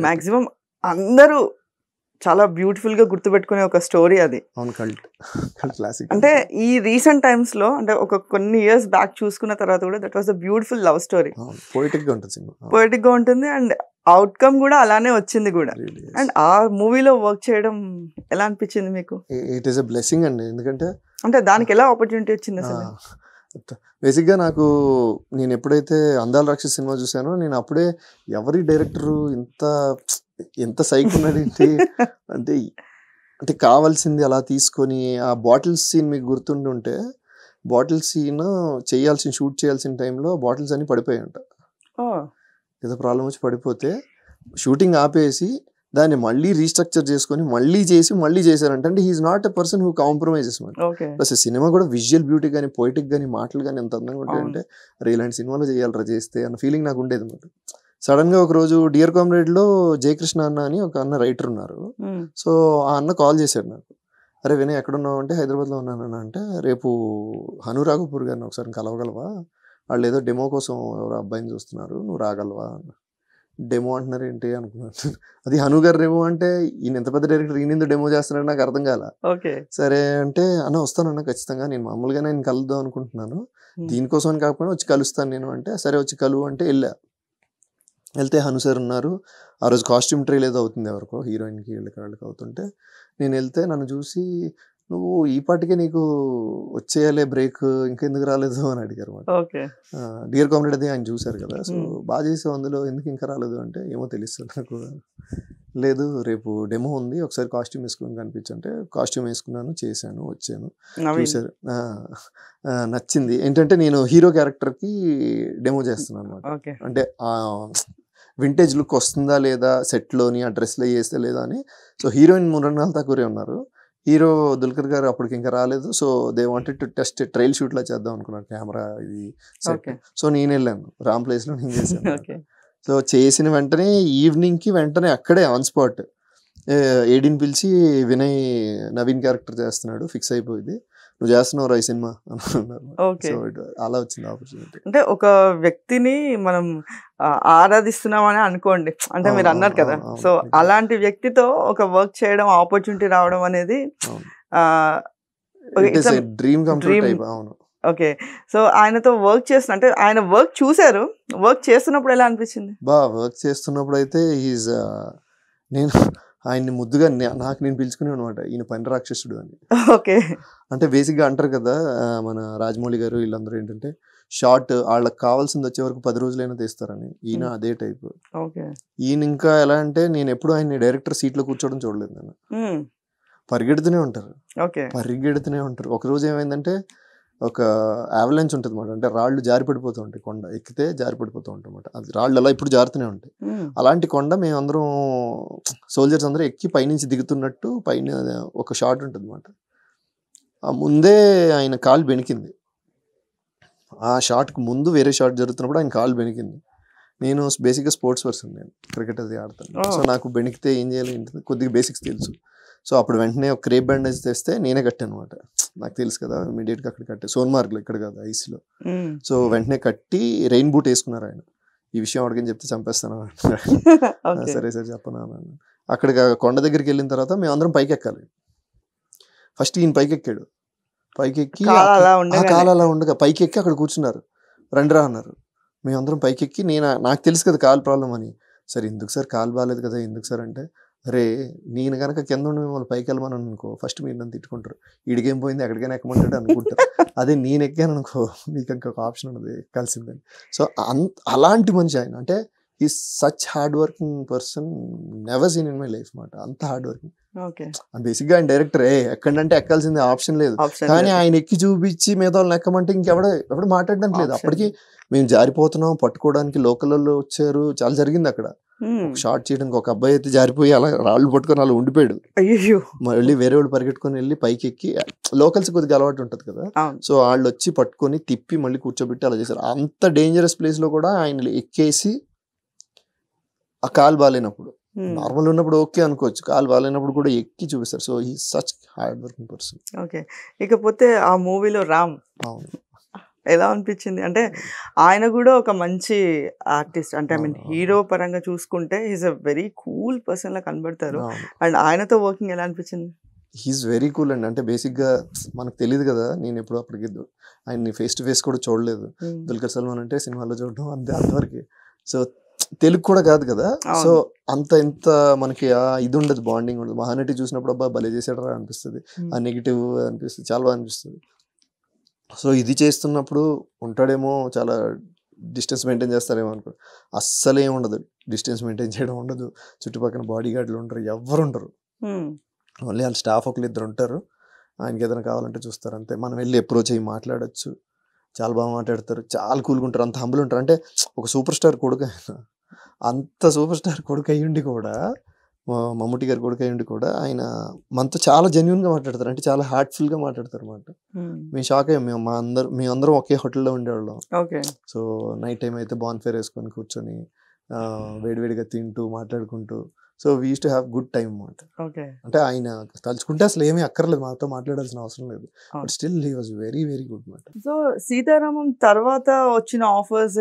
మ్యాక్సిమం అందరూ చాలా బ్యూటిఫుల్ గా గుర్తుపెట్టుకునే ఒక స్టోరీ అది క్లాసిక్ అంటే ఈ రీసెంట్ టైమ్స్ లో అంటే ఒక కొన్ని ఇయర్స్ బ్యాక్ చూసుకున్న తర్వాత కూడా that was a beautiful love story poetic గా ఉంటుంది పోయిటిక్ గా ఉంటుంది అండ్ అవుట్కమ్ కూడా అలానే వచ్చింది కూడా అండ్ ఆ మూవీలో వర్క్ చేయడం ఎలా అనిపించింది మీకు ఇట్ ఈస్ అ బ్లెస్సింగ్ అండి ఎందుకంటే అంటే దానికి ఎలా ఆపర్చునిటీ వచ్చింది బేసిక్ బేసిక్గా నాకు నేను ఎప్పుడైతే అందాల రాక్షస్ సినిమా చూశానో నేను అప్పుడే ఎవరి డైరెక్టర్ ఇంత ఎంత సైక్ ఉన్నాడేంటి అంటే అంటే కావాల్సింది అలా తీసుకొని ఆ బాటిల్ సీన్ మీకు ఉంటే బాటిల్ సీన్ చేయాల్సిన షూట్ చేయాల్సిన టైంలో బాటిల్స్ అన్ని పడిపోయి ఉంట ఏదో ప్రాబ్లం వచ్చి పడిపోతే షూటింగ్ ఆపేసి దాన్ని మళ్ళీ రీస్ట్రక్చర్ చేసుకొని మళ్ళీ చేసి మళ్ళీ చేశారంట అంటే he's not a person who compromises మరి ప్లస్ సినిమా కూడా విజువల్ బ్యూటీ కానీ పొయిటిక్ కానీ మాటలు కానీ ఎంత అందంగా ఉంటాయంటే అరే ఇలాంటి సినిమాలు చేయాలరా చేస్తే అన్న ఫీలింగ్ నాకు ఉండేది అన్నమాట సడన్గా ఒకరోజు డియర్ కామ్రేడ్లో జయకృష్ణ అన్న అని ఒక అన్న రైటర్ ఉన్నారు సో ఆ అన్న కాల్ చేశారు నాకు అరే వినయ్ ఎక్కడ ఉన్నావు అంటే హైదరాబాద్లో ఉన్నాను అన్న అంటే రేపు హనురాఘపూర్ గారిని ఒకసారి కలవగలవా వాళ్ళు ఏదో డెమో కోసం ఎవరు అబ్బాయిని చూస్తున్నారు నువ్వు రాగలవా అన్న డెమో అంటున్నారు ఏంటి అనుకున్నాను అది హను గారు డెమో అంటే ఈయన ఎంత పెద్ద డైరెక్టర్ ఈయన ఎందుకు డెమో చేస్తున్నాడు నాకు అర్థం కాల సరే అంటే అన్న వస్తానన్న ఖచ్చితంగా నేను మామూలుగా నేను కలుద్దాం అనుకుంటున్నాను దీనికోసం కాకపోయినా వచ్చి కలుస్తాను నేను అంటే సరే వచ్చి కలువు అంటే వెళ్ళా వెళ్తే సార్ ఉన్నారు ఆ రోజు కాస్ట్యూమ్ ట్రైల్ ఏదో అవుతుంది ఎవరికో హీరోయిన్కి వీళ్ళకి వాళ్ళకి అవుతుంటే నేను వెళ్తే నన్ను చూసి నువ్వు ఈ పాటికి నీకు వచ్చేయాలే బ్రేక్ ఇంకెందుకు రాలేదు అని అడిగారు ఓకే డియర్ కామ్రేడ్ అది ఆయన చూశారు కదా సో బాగా చేసావు అందులో ఎందుకు ఇంకా రాలేదు అంటే ఏమో తెలుస్తుంది నాకు లేదు రేపు డెమో ఉంది ఒకసారి కాస్ట్యూమ్ వేసుకుని కనిపించంటే కాస్ట్యూమ్ వేసుకున్నాను చేశాను వచ్చాను చూసారు నచ్చింది ఏంటంటే నేను హీరో క్యారెక్టర్కి డెమో చేస్తున్నాను అనమాట అంటే వింటేజ్ లుక్ వస్తుందా లేదా సెట్లోని ఆ డ్రెస్లో వేస్తే లేదా అని సో హీరోయిన్ మృణాల్ ఠాకూరే ఉన్నారు హీరో దుల్కర్ గారు అప్పటికి ఇంకా రాలేదు so they wanted to test trial shoot లా చేద్దాం అనుకున్నాను కెమెరా ఇది సో నేను వెళ్ళాను రామ్ ప్లేస్ లో నేను చేశాను సో చేసిన వెంటనే ఈవినింగ్ కి వెంటనే అక్కడే ఆన్ స్పాట్ ఏడిని పిలిచి వినయ్ నవీన్ క్యారెక్టర్ చేస్తున్నాడు ఫిక్స్ అయిపోయింది నువ్వు చేస్తున్నావు ఈ సినిమా అలా వచ్చింది ఆపర్చునిటీ అంటే ఒక వ్యక్తిని మనం ఆరాధిస్తున్నామని అనుకోండి అంటే మీరు అన్నారు కదా సో అలాంటి వ్యక్తితో ఒక వర్క్ చేయడం ఆపర్చునిటీ రావడం అనేది డ్రీమ్ అవును ఓకే సో ఆయనతో వర్క్ చేస్తున్న అంటే ఆయన వర్క్ చూశారు వర్క్ చేస్తున్నప్పుడు ఎలా అనిపించింది బా వర్క్ చేస్తున్నప్పుడు అయితే ఈజ్ నేను ఆయన్ని ముద్దుగా నాకు నేను పిలుచుకునే అనమాట ఈయన పని రాక్షసుడు అని ఓకే అంటే బేసిక్గా అంటారు కదా మన రాజమౌళి గారు వీళ్ళందరూ ఏంటంటే షార్ట్ వాళ్ళకి కావాల్సింది వచ్చే వరకు పది రోజులైనా తీస్తారని ఈయన అదే టైప్ ఈయన ఇంకా ఎలా అంటే నేను ఎప్పుడు ఆయన డైరెక్టర్ సీట్ లో కూర్చోవడం చూడలేదు నేను పరిగెడుతూనే ఉంటారు పరిగెడుతూనే ఉంటారు ఒక రోజు ఏమైందంటే ఒక అవలెన్స్ ఉంటుంది అనమాట అంటే రాళ్ళు జారిపడిపోతూ ఉంటాయి కొండ ఎక్కితే జారిపడిపోతూ ఉంటాయి అనమాట అది రాళ్ళు అలా ఇప్పుడు జారుతూనే ఉంటాయి అలాంటి కొండ మేము అందరం సోల్జర్స్ అందరూ ఎక్కి పైనుంచి దిగుతున్నట్టు పైన ఒక షాట్ ఉంటుంది అనమాట ముందే ఆయన కాలు బెణికింది ఆ షాట్కి ముందు వేరే షాట్ జరుగుతున్నప్పుడు ఆయన కాలు బెణికింది నేను బేసిక్గా స్పోర్ట్స్ పర్సన్ నేను క్రికెట్ అది ఆడతాను సో నాకు బెణికితే ఏం చేయాలి ఏంటి కొద్దిగా బేసిక్స్ తెలుసు సో అప్పుడు వెంటనే ఒక క్రేప్ బ్యాండేజ్ తెస్తే నేనే కట్టాను అనమాట నాకు తెలుసు కదా గా అక్కడ కట్టే సోన్మార్గ్లో ఇక్కడ కదా ఐస్లో సో వెంటనే కట్టి రెయిన్ బూట్ వేసుకున్నారు ఆయన ఈ విషయం అడిగిన చెప్తే చంపేస్తాను సరే సరే చెప్పనా అక్కడ కొండ దగ్గరికి వెళ్ళిన తర్వాత మేము అందరం పైకి ఎక్కాలి ఫస్ట్ ఈయన పైకి ఎక్కాడు పైకి ఎక్కి కాలు అలా ఉండగా పైకి ఎక్కి అక్కడ కూర్చున్నారు రా అన్నారు మేమందరం పైకి ఎక్కి నేను నాకు తెలుసు కదా కాలు ప్రాబ్లం అని సరే ఎందుకు సార్ కాలు బాగాలేదు కదా ఎందుకు సార్ అంటే అరే నేను కనుక కింద ఉండి మిమ్మల్ని పైకి వెళ్ళమని అనుకో ఫస్ట్ మీరు నన్ను తిట్టుకుంటారు ఇడికేం పోయింది ఎక్కడికైనా ఎక్కమంటాడు అనుకుంటారు అదే నేను ఎక్కాను అనుకో మీకు ఇంకొక ఆప్షన్ ఉన్నది కలిసిందని సో అంత అలాంటి మనిషి ఆయన అంటే ఈ such hard working person never seen in my life మాట అంత హార్డ్ వర్కింగ్ బేసిక్ గా ఆయన డైరెక్టర్ ఏ ఎక్కడంటే ఎక్కాల్సింది ఆప్షన్ లేదు కానీ ఆయన ఎక్కి చూపించి మీద వాళ్ళని ఎక్కమంటే ఇంకెవడ ఎవడ మాట్లాడడం లేదు అప్పటికి మేము జారిపోతున్నాం పట్టుకోవడానికి లోకల్ వచ్చారు చాలా జరిగింది అక్కడ షార్ట్ చేయడానికి ఒక అబ్బాయి అయితే జారిపోయి అలా రాళ్ళు పట్టుకొని అలా ఉండిపోయాడు అయ్యో మళ్ళీ వేరే వాళ్ళు పరిగెట్టుకొని వెళ్ళి పైకి ఎక్కి లోకల్స్ కొద్దిగా అలవాటు ఉంటుంది కదా సో వాళ్ళు వచ్చి పట్టుకొని తిప్పి మళ్ళీ కూర్చోబెట్టి అలా చేశారు అంత డేంజరస్ ప్లేస్ లో కూడా ఆయన ఎక్కేసి ఆ కాలు బాగాలేనప్పుడు నార్మల్ hmm. ఉన్నప్పుడు ఓకే అనుకోవచ్చు కాలు బాగాలేనప్పుడు కూడా ఎక్కి చూపిస్తారు so he such hard working person okay ఇకపోతే ఆ మూవీలో రామ్ ఎలా అనిపించింది అంటే ఆయన కూడా ఒక మంచి ఆర్టిస్ట్ అంటే ఐ మీన్ హీరో పరంగా చూసుకుంటే he's a very cool person లా కనబడతారు అండ్ ఆయనతో వర్కింగ్ ఎలా అనిపించింది హీస్ వెరీ కూల్ అండి అంటే బేసిక్గా మనకు తెలియదు కదా నేను ఎప్పుడు అప్పటికి ఆయన్ని ఫేస్ టు ఫేస్ కూడా చూడలేదు hmm. దుల్కర్ సల్మాన్ అంటే సినిమాలో చూడడం అంతే అంతవరకు సో తెలుగు కూడా కాదు కదా సో అంత ఇంత మనకి ఆ ఇది ఉండదు బాండింగ్ ఉండదు మహానటి చూసినప్పుడు అబ్బా భలే చేసాడరా అనిపిస్తుంది ఆ నెగిటివ్ అనిపిస్తుంది చాలా బాగా అనిపిస్తుంది సో ఇది చేస్తున్నప్పుడు ఉంటాడేమో చాలా డిస్టెన్స్ మెయింటైన్ చేస్తారేమో అనుకో అస్సలే ఉండదు డిస్టెన్స్ మెయింటైన్ చేయడం ఉండదు చుట్టుపక్కల బాడీ గార్డులు ఉంటారు ఎవరు ఉండరు ఓన్లీ వాళ్ళ స్టాఫ్ ఒకళ్ళు ఇద్దరు ఉంటారు ఆయనకి ఏదైనా కావాలంటే చూస్తారు అంతే మనం వెళ్ళి అప్రోచ్ అయ్యి మాట్లాడచ్చు చాలా బాగా మాట్లాడతారు చాలా కూల్గా ఉంటారు అంత హంబులు ఉంటారు అంటే ఒక సూపర్ స్టార్ కొడుకు ఆయన అంత సూపర్ స్టార్ కొడుకు అయ్యుండి కూడా మమ్ముటి గారి కొడుకు అయ్యుండి కూడా ఆయన మనతో చాలా గా మాట్లాడతారు అంటే చాలా హార్ట్ఫుల్ గా మాట్లాడతారు అనమాట మేము షాక్ అయ్యాం మేము మా అందరు మేము అందరం ఒకే హోటల్లో ఉండేవాళ్ళం సో నైట్ టైం అయితే బాన్ఫేర్ వేసుకొని కూర్చొని వేడివేడిగా తింటూ మాట్లాడుకుంటూ so we to have good time అనమాట అంటే ఆయన తలుచుకుంటే అసలు ఏమీ అక్కర్లేదు మాతో మాట్లాడాల్సిన అవసరం లేదు but still he was very very good అనమాట సో సీతారామం తర్వాత వచ్చిన ఆఫర్స్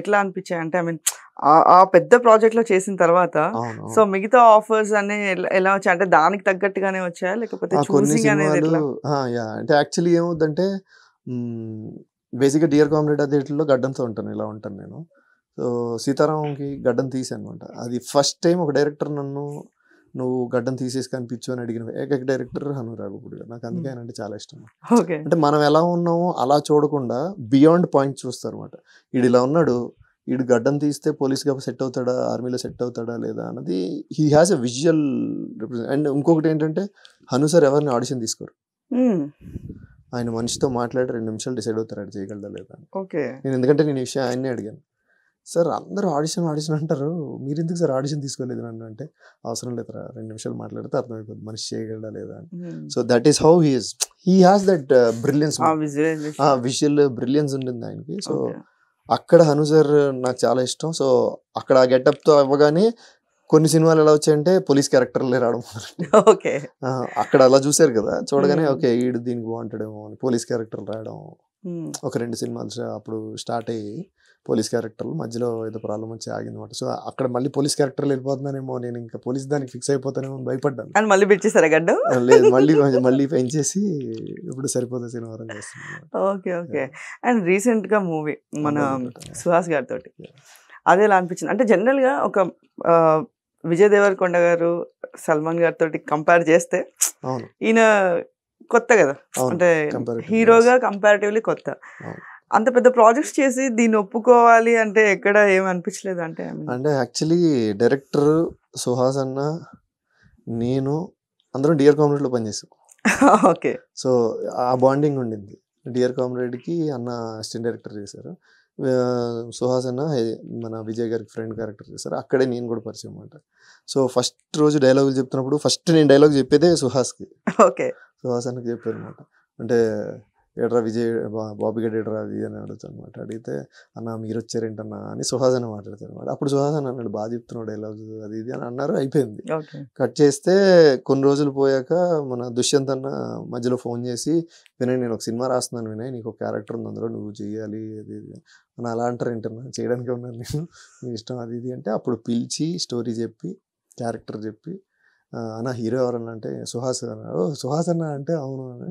ఎట్లా అనిపించాయి అంటే ఐ మీన్ ఆ పెద్ద ప్రాజెక్ట్ లో చేసిన తర్వాత సో మిగతా ఆఫర్స్ అనే ఎలా వచ్చాయి అంటే దానికి తగ్గట్టుగానే వచ్చాయా లేకపోతే అంటే యాక్చువల్లీ ఏమవుతుందంటే బేసిక్గా డియర్ కామ్రేడ్ అదేట్లో గడ్డంతో ఉంటాను ఇలా ఉంటాను నేను సో సీతారాంకి గడ్డం అనమాట అది ఫస్ట్ టైం ఒక డైరెక్టర్ నన్ను నువ్వు గడ్డం తీసేసి కనిపించు అని అడిగిన ఏకైక డైరెక్టర్ హను రాఘపుడు గారు నాకు అందుకే ఆయన అంటే చాలా ఇష్టం అంటే మనం ఎలా ఉన్నామో అలా చూడకుండా బియాండ్ పాయింట్ చూస్తారు అనమాట వీడు ఇలా ఉన్నాడు వీడు గడ్డం తీస్తే పోలీస్గా సెట్ అవుతాడా ఆర్మీలో సెట్ అవుతాడా లేదా అన్నది he has a visual represent and ఇంకొకటి ఏంటంటే హను సార్ ఎవరిని ఆడిషన్ తీసుకోరు ఆయన మనిషితో మాట్లాడి రెండు నిమిషాలు డిసైడ్ అవుతారు ఆయన చేయగలదా లేదా ఓకే నేను ఎందుకంటే నేను ఈ విషయం ఆయన్నే అడిగాను సార్ అందరూ ఆడిషన్ ఆడిషన్ అంటారు మీరు ఎందుకు సార్ ఆడిషన్ తీసుకోలేదు నన్ను అంటే అవసరం లేదు రెండు నిమిషాలు మాట్లాడితే అర్థమైపోతుంది మనిషి చేయగలడా లేదా అని so that is how he's he has that brilliance visual brilliance ఉంటుంది ఆయనకి సో అక్కడ హను సార్ నాకు చాలా ఇష్టం సో అక్కడ ఆ గెటప్తో అవ్వగానే కొన్ని సినిమాలు ఎలా వచ్చాయంటే పోలీస్ క్యారెక్టర్లే రావడం ఓకే అక్కడ అలా చూశారు కదా చూడగానే hmm. ఓకే వీడు దీనికి బాగుంటాడేమో అని పోలీస్ క్యారెక్టర్ రావడం ఒక రెండు సినిమాలు అప్పుడు స్టార్ట్ అయ్యి పోలీస్ క్యారెక్టర్లు మధ్యలో ఏదో ప్రాబ్లం వచ్చి అనమాట సో అక్కడ మళ్ళీ పోలీస్ క్యారెక్టర్లు వెళ్ళిపోతున్నానేమో నేను ఇంకా పోలీస్ దానికి ఫిక్స్ అయిపోతానేమో భయపడ్డాను అండ్ మళ్ళీ పెట్టేసారా గడ్డం లేదు మళ్ళీ మళ్ళీ పెంచేసి ఇప్పుడు సరిపోతుంది సినిమా చేస్తున్నాను ఓకే ఓకే అండ్ రీసెంట్గా మూవీ మన సుహాస్ గారితో అదే ఎలా అనిపించింది అంటే జనరల్గా ఒక విజయ్ దేవరకొండ గారు సల్మాన్ గారితో కంపేర్ చేస్తే ఈయన కొత్త కదా అంటే హీరోగా కంపారిటివ్లీ కొత్త అంత పెద్ద ప్రాజెక్ట్స్ చేసి దీన్ని ఒప్పుకోవాలి అంటే ఎక్కడ ఏమి అనిపించలేదు అంటే అంటే యాక్చువల్లీ డైరెక్టర్ సుహాస్ అన్న నేను అందరం డియర్ కామ్రేడ్లో పనిచేసాం ఓకే సో ఆ బాండింగ్ ఉండింది డియర్ కామ్రేడ్కి అన్న అసిస్టెంట్ డైరెక్టర్ చేశారు సుహాస్ అన్న మన విజయ్ గారికి ఫ్రెండ్ క్యారెక్టర్ చేశారు అక్కడే నేను కూడా పరిచయం అనమాట సో ఫస్ట్ రోజు డైలాగులు చెప్తున్నప్పుడు ఫస్ట్ నేను డైలాగ్ చెప్పేదే సుహాస్కి ఓకే సుహాసన్కి చెప్పారు అనమాట అంటే ఎడ్రా విజయ్ బాబుగడ్ ఎడ్రా అది అని అడుగుతా అనమాట అడిగితే అన్న మీరు వచ్చారేంటన్నా అని సుహాసన్ మాట్లాడతారు అనమాట అప్పుడు సుహాసన అన్నాడు బాగా చెప్తున్నాడు డైలాగ్ అది ఇది అని అన్నారు అయిపోయింది కట్ చేస్తే కొన్ని రోజులు పోయాక మన దుష్యంత్ అన్న మధ్యలో ఫోన్ చేసి వినయ్ నేను ఒక సినిమా రాస్తున్నాను వినయ్ నీకు ఒక క్యారెక్టర్ ఉంది అందులో నువ్వు చేయాలి అది ఇది అని అలా అంటారు ఏంటన్నా చేయడానికి ఉన్నాను నేను నీ ఇష్టం అది ఇది అంటే అప్పుడు పిలిచి స్టోరీ చెప్పి క్యారెక్టర్ చెప్పి అన్న హీరో ఎవరన్నా అంటే సుహాస్ అన్నారు సుహాస్ అన్న అంటే అవును అని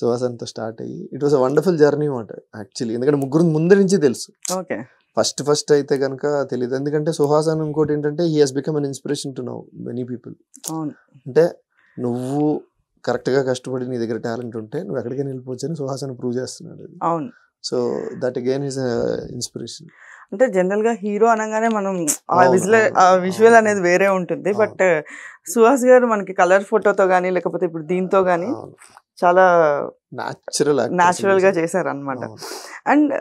సుహాస్ అన్నతో స్టార్ట్ అయ్యి it was a wonderful journey అనమాట యాక్చువల్లీ ఎందుకంటే ముగ్గురు ముందు నుంచి తెలుసు ఓకే ఫస్ట్ ఫస్ట్ అయితే కనుక తెలియదు ఎందుకంటే సుహాస్ అన్న ఇంకోటి ఏంటంటే he has become an inspiration to now many people అంటే నువ్వు కరెక్ట్గా కష్టపడి నీ దగ్గర టాలెంట్ ఉంటే నువ్వు ఎక్కడికైనా వెళ్ళిపోవచ్చు అని సుహాస్ అన్న ప్రూవ్ చేస్తున్నాడు అవును so that again is inspiration అంటే జనరల్ గా హీరో అనగానే మనం ఆ విజువల్ ఆ విజువల్ అనేది వేరే ఉంటుంది బట్ సుహాస్ గారు మనకి కలర్ ఫోటోతో కానీ లేకపోతే ఇప్పుడు దీంతో కానీ చాలా న్యాచురల్ న్యాచురల్ గా చేశారు అనమాట అండ్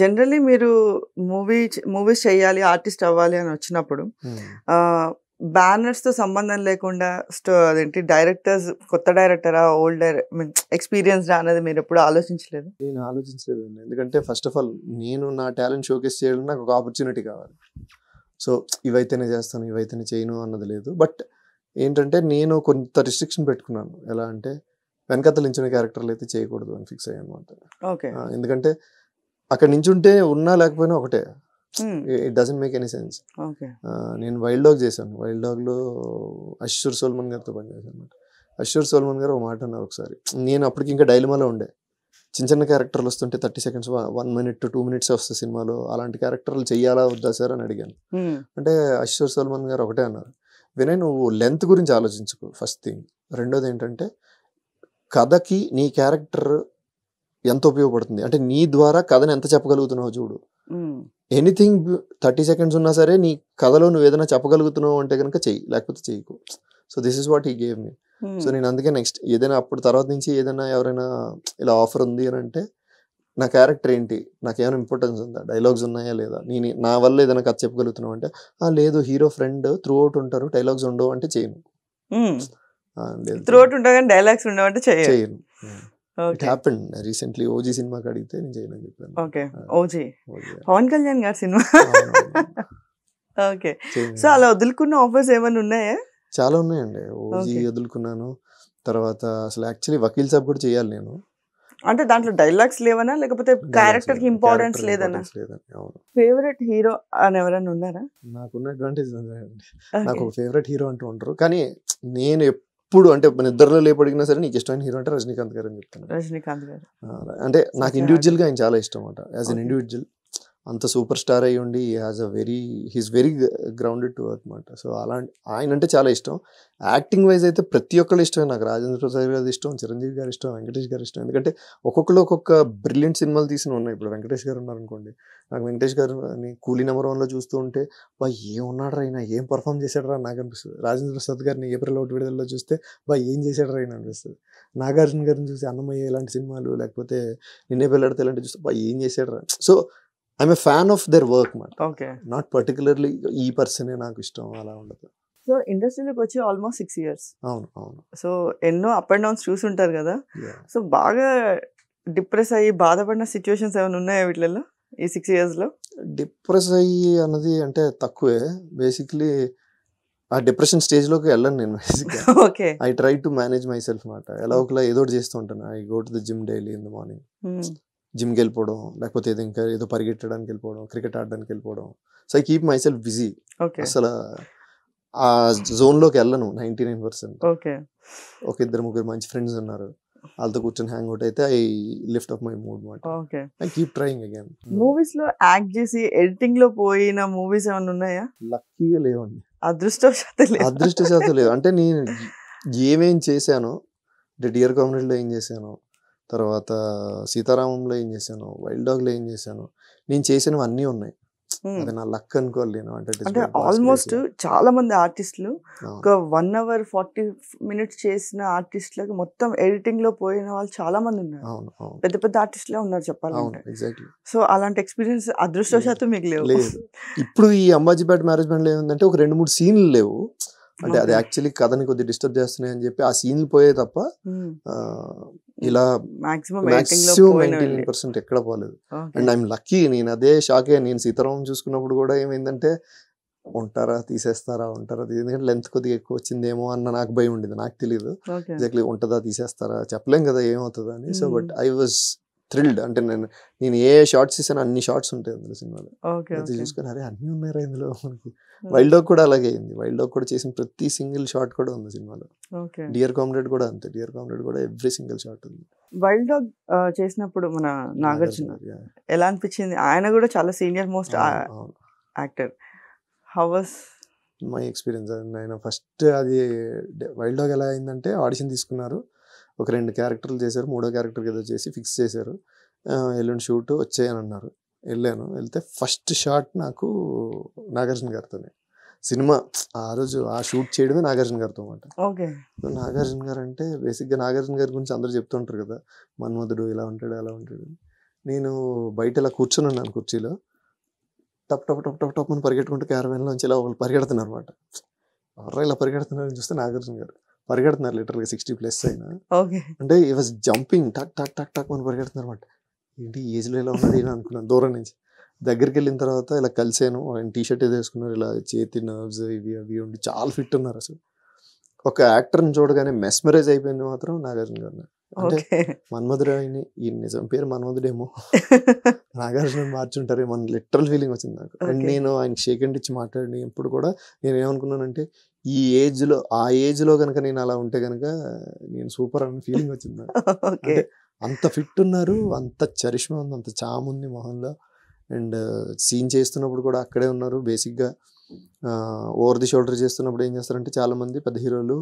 జనరల్లీ మీరు మూవీ మూవీస్ చేయాలి ఆర్టిస్ట్ అవ్వాలి అని వచ్చినప్పుడు బ్యానర్స్తో సంబంధం లేకుండా అదేంటి డైరెక్టర్స్ కొత్త డైరెక్టరా ఓల్డ్ మీన్ ఎక్స్పీరియన్స్ అనేది మీరు ఎప్పుడు ఆలోచించలేదు నేను ఆలోచించలేదు ఎందుకంటే ఫస్ట్ ఆఫ్ ఆల్ నేను నా టాలెంట్ షోకేస్ చేయాలని నాకు ఒక ఆపర్చునిటీ కావాలి సో ఇవైతేనే చేస్తాను ఇవైతేనే చేయను అన్నది లేదు బట్ ఏంటంటే నేను కొంత రిస్ట్రిక్షన్ పెట్టుకున్నాను ఎలా అంటే వెనకత నించిన క్యారెక్టర్లు అయితే చేయకూడదు అని ఫిక్స్ అయ్యాను ఓకే ఎందుకంటే అక్కడ ఉంటే ఉన్నా లేకపోయినా ఒకటే it doesn't make any sense నేను వైల్డ్ డాగ్ చేశాను వైల్డ్ డాగ్లో అశ్వర్ సోల్మన్ గారితో పనిచేశాను అనమాట అశ్వర్ సోల్మన్ గారు ఒక మాట అన్నారు ఒకసారి నేను అప్పటికి ఇంకా డైలమాలో ఉండే చిన్న చిన్న క్యారెక్టర్లు వస్తుంటే thirty seconds one minute to two minutes వస్తాయి సినిమాలో అలాంటి క్యారెక్టర్లు చెయ్యాలా వద్దా సార్ అని అడిగాను hmm. అంటే అశ్వర్ సోల్మన్ గారు ఒకటే అన్నారు వినయ్ నువ్వు లెంత్ గురించి ఆలోచించుకో ఫస్ట్ థింగ్ రెండోది ఏంటంటే కథకి నీ క్యారెక్టర్ ఎంత ఉపయోగపడుతుంది అంటే నీ ద్వారా కథను ఎంత చెప్పగలుగుతున్నావు చూడు ఎనీథింగ్ థర్టీ సెకండ్స్ ఉన్నా సరే నీ కథలో నువ్వు ఏదైనా చెప్పగలుగుతున్నావు అంటే కనుక చెయ్యి లేకపోతే చెయ్యకు సో దిస్ ఇస్ వాట్ ఈ గేమ్ మీ సో నేను అందుకే నెక్స్ట్ ఏదైనా అప్పుడు తర్వాత నుంచి ఏదైనా ఎవరైనా ఇలా ఆఫర్ ఉంది అని అంటే నా క్యారెక్టర్ ఏంటి నాకు ఏమైనా ఇంపార్టెన్స్ ఉందా డైలాగ్స్ ఉన్నాయా లేదా నేను నా వల్ల ఏదైనా కథ చెప్పగలుగుతున్నావు అంటే ఆ లేదు హీరో ఫ్రెండ్ త్రూ అవుట్ ఉంటారు డైలాగ్స్ ఉండవు అంటే చేయను త్రూ hmm. అవుట్ ఉంటావు డైలాగ్స్ ఉండవు అంటే చేయను hmm. It happen recently OG cinema అడిగితే నేను చేయనని చెప్పాను ఓకే ఓజీ పవన్ కళ్యాణ్ గారి సినిమా ఓకే సో అలా వదులుకున్న ఆఫర్స్ ఏమైనా ఉన్నాయా చాలా ఉన్నాయండి ఓజీ వదులుకున్నాను తర్వాత అసలు యాక్చువల్లీ వకీల్ సాబ్ కూడా చేయాలి నేను అంటే దాంట్లో డైలాగ్స్ లేవనా లేకపోతే క్యారెక్టర్ కి ఇంపార్టెన్స్ లేదనా ఫేవరెట్ హీరో అని ఎవరైనా ఉన్నారా నాకున్న అడ్వాంటేజ్ నాకు ఫేవరెట్ హీరో అంటూ ఉంటారు కానీ నేను ఎప్పుడు అంటే నిద్రలో లేపడిగినా సరే నీకు ఇష్టమైన హీరో అంటే రజనీకాంత్ గారు అని చెప్తాను రజనీకాంత్ గారు అంటే నాకు గా ఆయన చాలా ఇష్టం అంట యాజ్ అన్ ఇండివిజువల్ అంత సూపర్ స్టార్ అయ్యి ఉండి has a very he's very grounded to అనమాట సో అలాంటి ఆయన అంటే చాలా ఇష్టం యాక్టింగ్ వైజ్ అయితే ప్రతి ఒక్కళ్ళు ఇష్టమే నాకు రాజేంద్ర ప్రసాద్ గారి ఇష్టం చిరంజీవి గారి ఇష్టం వెంకటేష్ గారి ఇష్టం ఎందుకంటే ఒక్కొక్కరు ఒక్కొక్క బ్రిలియంట్ సినిమాలు తీసిన ఉన్నాయి ఇప్పుడు వెంకటేష్ గారు ఉన్నారనుకోండి నాకు వెంకటేష్ గారిని కూలీ నెంబర్ వన్లో చూస్తూ ఉంటే బా ఏమున్నాడు అయినా ఏం పర్ఫామ్ చేశాడరా నాకు అనిపిస్తుంది రాజేంద్ర ప్రసాద్ గారిని ఏప్రిల్ ఒకటి విడుదలలో చూస్తే బా ఏం చేశాడరా అయినా అనిపిస్తుంది నాగార్జున గారిని చూసి అన్నమయ్య ఇలాంటి సినిమాలు లేకపోతే నిన్నే పెళ్ళాడితే ఇలాంటి చూస్తే బా ఏం చేశాడరా so I'm a fan of their work మాట ఓకే నాట్ పర్టికులర్లీ ఈ పర్సన్ నాకు ఇష్టం అలా ఉండదు సో ఇండస్ట్రీలోకి వచ్చి ఆల్మోస్ట్ సిక్స్ ఇయర్స్ అవును అవును సో ఎన్నో అప్ అండ్ డౌన్స్ చూసుంటారు కదా సో బాగా డిప్రెస్ అయ్యి బాధపడిన సిచ్యువేషన్స్ ఏమైనా ఉన్నాయా వీటిలో ఈ సిక్స్ ఇయర్స్లో డిప్రెస్ అయ్యి అన్నది అంటే తక్కువే బేసిక్లీ ఆ డిప్రెషన్ స్టేజ్లోకి వెళ్ళను నేను బేసిక్గా okay I try to manage myself మాట ఎలా hmm. ఒకలా ఏదో చేస్తూ ఉంటాను I go to the gym daily in the morning జిమ్కి వెళ్ళిపోవడం లేకపోతే ఏదో ఇంకా ఏదో పరిగెట్టడానికి వెళ్ళిపోవడం క్రికెట్ ఆడడానికి వెళ్ళిపోవడం so I keep myself busy అసలు ఆ జోన్లోకి వెళ్ళను నైంటీ నైన్ పర్సెంట్ ఒక ఇద్దరు ముగ్గురు మంచి ఫ్రెండ్స్ ఉన్నారు వాళ్ళతో కూర్చొని హ్యాంగ్ అవుట్ అయితే I lift up my mood మాట I keep trying again movies లో యాక్ట్ చేసి ఎడిటింగ్ లో పోయిన మూవీస్ ఏమైనా ఉన్నాయా లక్కీగా లేవండి అదృష్టవశాత లేదు లేవు అంటే నేను ఏమేం చేశాను డెడ్ డియర్ కామెడీలో ఏం చేశానో తర్వాత సీతారామంలో ఏం చేశాను వైల్డ్ లో ఏం చేశాను నేను చేసినవి అన్నీ ఉన్నాయి అది నా లక్ అనుకోలేను అంటే ఆల్మోస్ట్ చాలా మంది ఆర్టిస్టులు ఒక వన్ అవర్ ఫార్టీ మినిట్స్ చేసిన ఆర్టిస్టులకు మొత్తం ఎడిటింగ్ లో పోయిన వాళ్ళు చాలా మంది ఉన్నారు పెద్ద పెద్ద ఆర్టిస్టులే ఉన్నారు చెప్పాలి సో అలాంటి ఎక్స్పీరియన్స్ అదృష్టవశాతం మీకు లేవు ఇప్పుడు ఈ అంబాజీపేట మ్యారేజ్ బ్యాండ్ లో ఏంటంటే ఒక రెండు మూడు సీన్లు లేవు అంటే అది యాక్చువల్లీ కథని కొద్దిగా డిస్టర్బ్ చేస్తున్నాయి అని చెప్పి ఆ సీన్లు పోయే తప్ప Hmm. ఇలా పర్సెంట్ ఎక్కడ పోలేదు అండ్ ఐఎమ్ లక్కీ నేను అదే షాకే నేను సీతారామం చూసుకున్నప్పుడు కూడా ఏమైందంటే ఉంటారా తీసేస్తారా ఉంటారా ఎందుకంటే లెంత్ కొద్దిగా ఎక్కువ వచ్చిందేమో అన్న నాకు భయం ఉండేది నాకు తెలియదు ఎగ్జాక్ట్లీ ఉంటుందా తీసేస్తారా చెప్పలేం కదా ఏమవుతుంది అని so but I was thrilled అంటే నేను నేను ఏ షార్ట్స్ ఇస్తాను అన్ని షార్ట్స్ ఉంటాయి అందులో సినిమాలో చూసుకుని అరే అన్నీ ఉన్నారా ఇందులో మనకి వైల్డ్ hmm. డాగ్ కూడా అలాగే అయింది వైల్డ్ డాగ్ కూడా చేసిన ప్రతి సింగిల్ షాట్ కూడా ఉంది సినిమాలో డియర్ కామ్రేడ్ కూడా అంతే డియర్ కామ్రేడ్ కూడా ఎవ్రీ సింగిల్ షాట్ ఉంది వైల్డ్ డాగ్ చేసినప్పుడు మన నాగార్జున ఎలా అనిపించింది ఆయన కూడా చాలా senior most actor how's my experience ఆయన ఫస్ట్ అది వైల్డ్ డాగ్ ఎలా అయిందంటే ఆడిషన్ తీసుకున్నారు ఒక రెండు క్యారెక్టర్లు చేశారు మూడో క్యారెక్టర్ ఏదో చేసి ఫిక్స్ చేశారు ఎల్లుండి షూట్ వచ్చాయని అన్నారు వెళ్ళాను వెళ్తే ఫస్ట్ షాట్ నాకు నాగార్జున గారితోనే సినిమా ఆ రోజు ఆ షూట్ చేయడమే నాగార్జున గారితో అనమాట నాగార్జున గారు అంటే బేసిక్గా నాగార్జున గారి గురించి అందరూ చెప్తుంటారు కదా మన్మధుడు ఇలా ఉంటాడు అలా ఉంటాడు నేను బయట ఇలా కూర్చొని ఉన్నాను కుర్చీలో టప్ టప్ టప్ టప్ టప్ అని పరిగెట్టుకుంటే క్యారవేన్లోంచి ఇలా వాళ్ళు పరిగెడుతున్నారు అనమాట ఎవరో ఇలా పరిగెడుతున్నారని చూస్తే నాగార్జున గారు పరిగెడుతున్నారు లిటర్గా సిక్స్టీ ప్లస్ అయినా అంటే ఈ వాజ్ జంపింగ్ టక్ టక్ టక్ టక్ అని పరిగెడుతున్నారు అనమాట ఏంటి ఏజ్లో ఎలా ఉన్నది అనుకున్నాను దూరం నుంచి దగ్గరికి వెళ్ళిన తర్వాత ఇలా కలిసాను ఆయన టీషర్ట్ ఏదో వేసుకున్నారు ఇలా చేతి నర్వ్స్ ఇవి అవి ఉండి చాలా ఫిట్ ఉన్నారు అసలు ఒక యాక్టర్ని చూడగానే మెస్మరైజ్ అయిపోయింది మాత్రం నాగార్జున గారు అంటే మన్మధురాయిని ఈ నిజం పేరు మన్మధుడేమో నాగార్జున ఉంటారు మన లిటరల్ ఫీలింగ్ వచ్చింది నాకు అండ్ నేను ఆయన షేక్ అండ్ ఇచ్చి మాట్లాడినప్పుడు కూడా నేను ఏమనుకున్నానంటే ఈ ఏజ్లో ఆ ఏజ్లో కనుక నేను అలా ఉంటే కనుక నేను సూపర్ అన్న ఫీలింగ్ వచ్చింది నాకు అంత ఫిట్ ఉన్నారు అంత చరిష్మా ఉంది అంత చామ్ ఉంది మొహంలో అండ్ సీన్ చేస్తున్నప్పుడు కూడా అక్కడే ఉన్నారు బేసిక్గా ఓవర్ ది షోల్డర్ చేస్తున్నప్పుడు ఏం చేస్తారంటే చాలామంది పెద్ద హీరోలు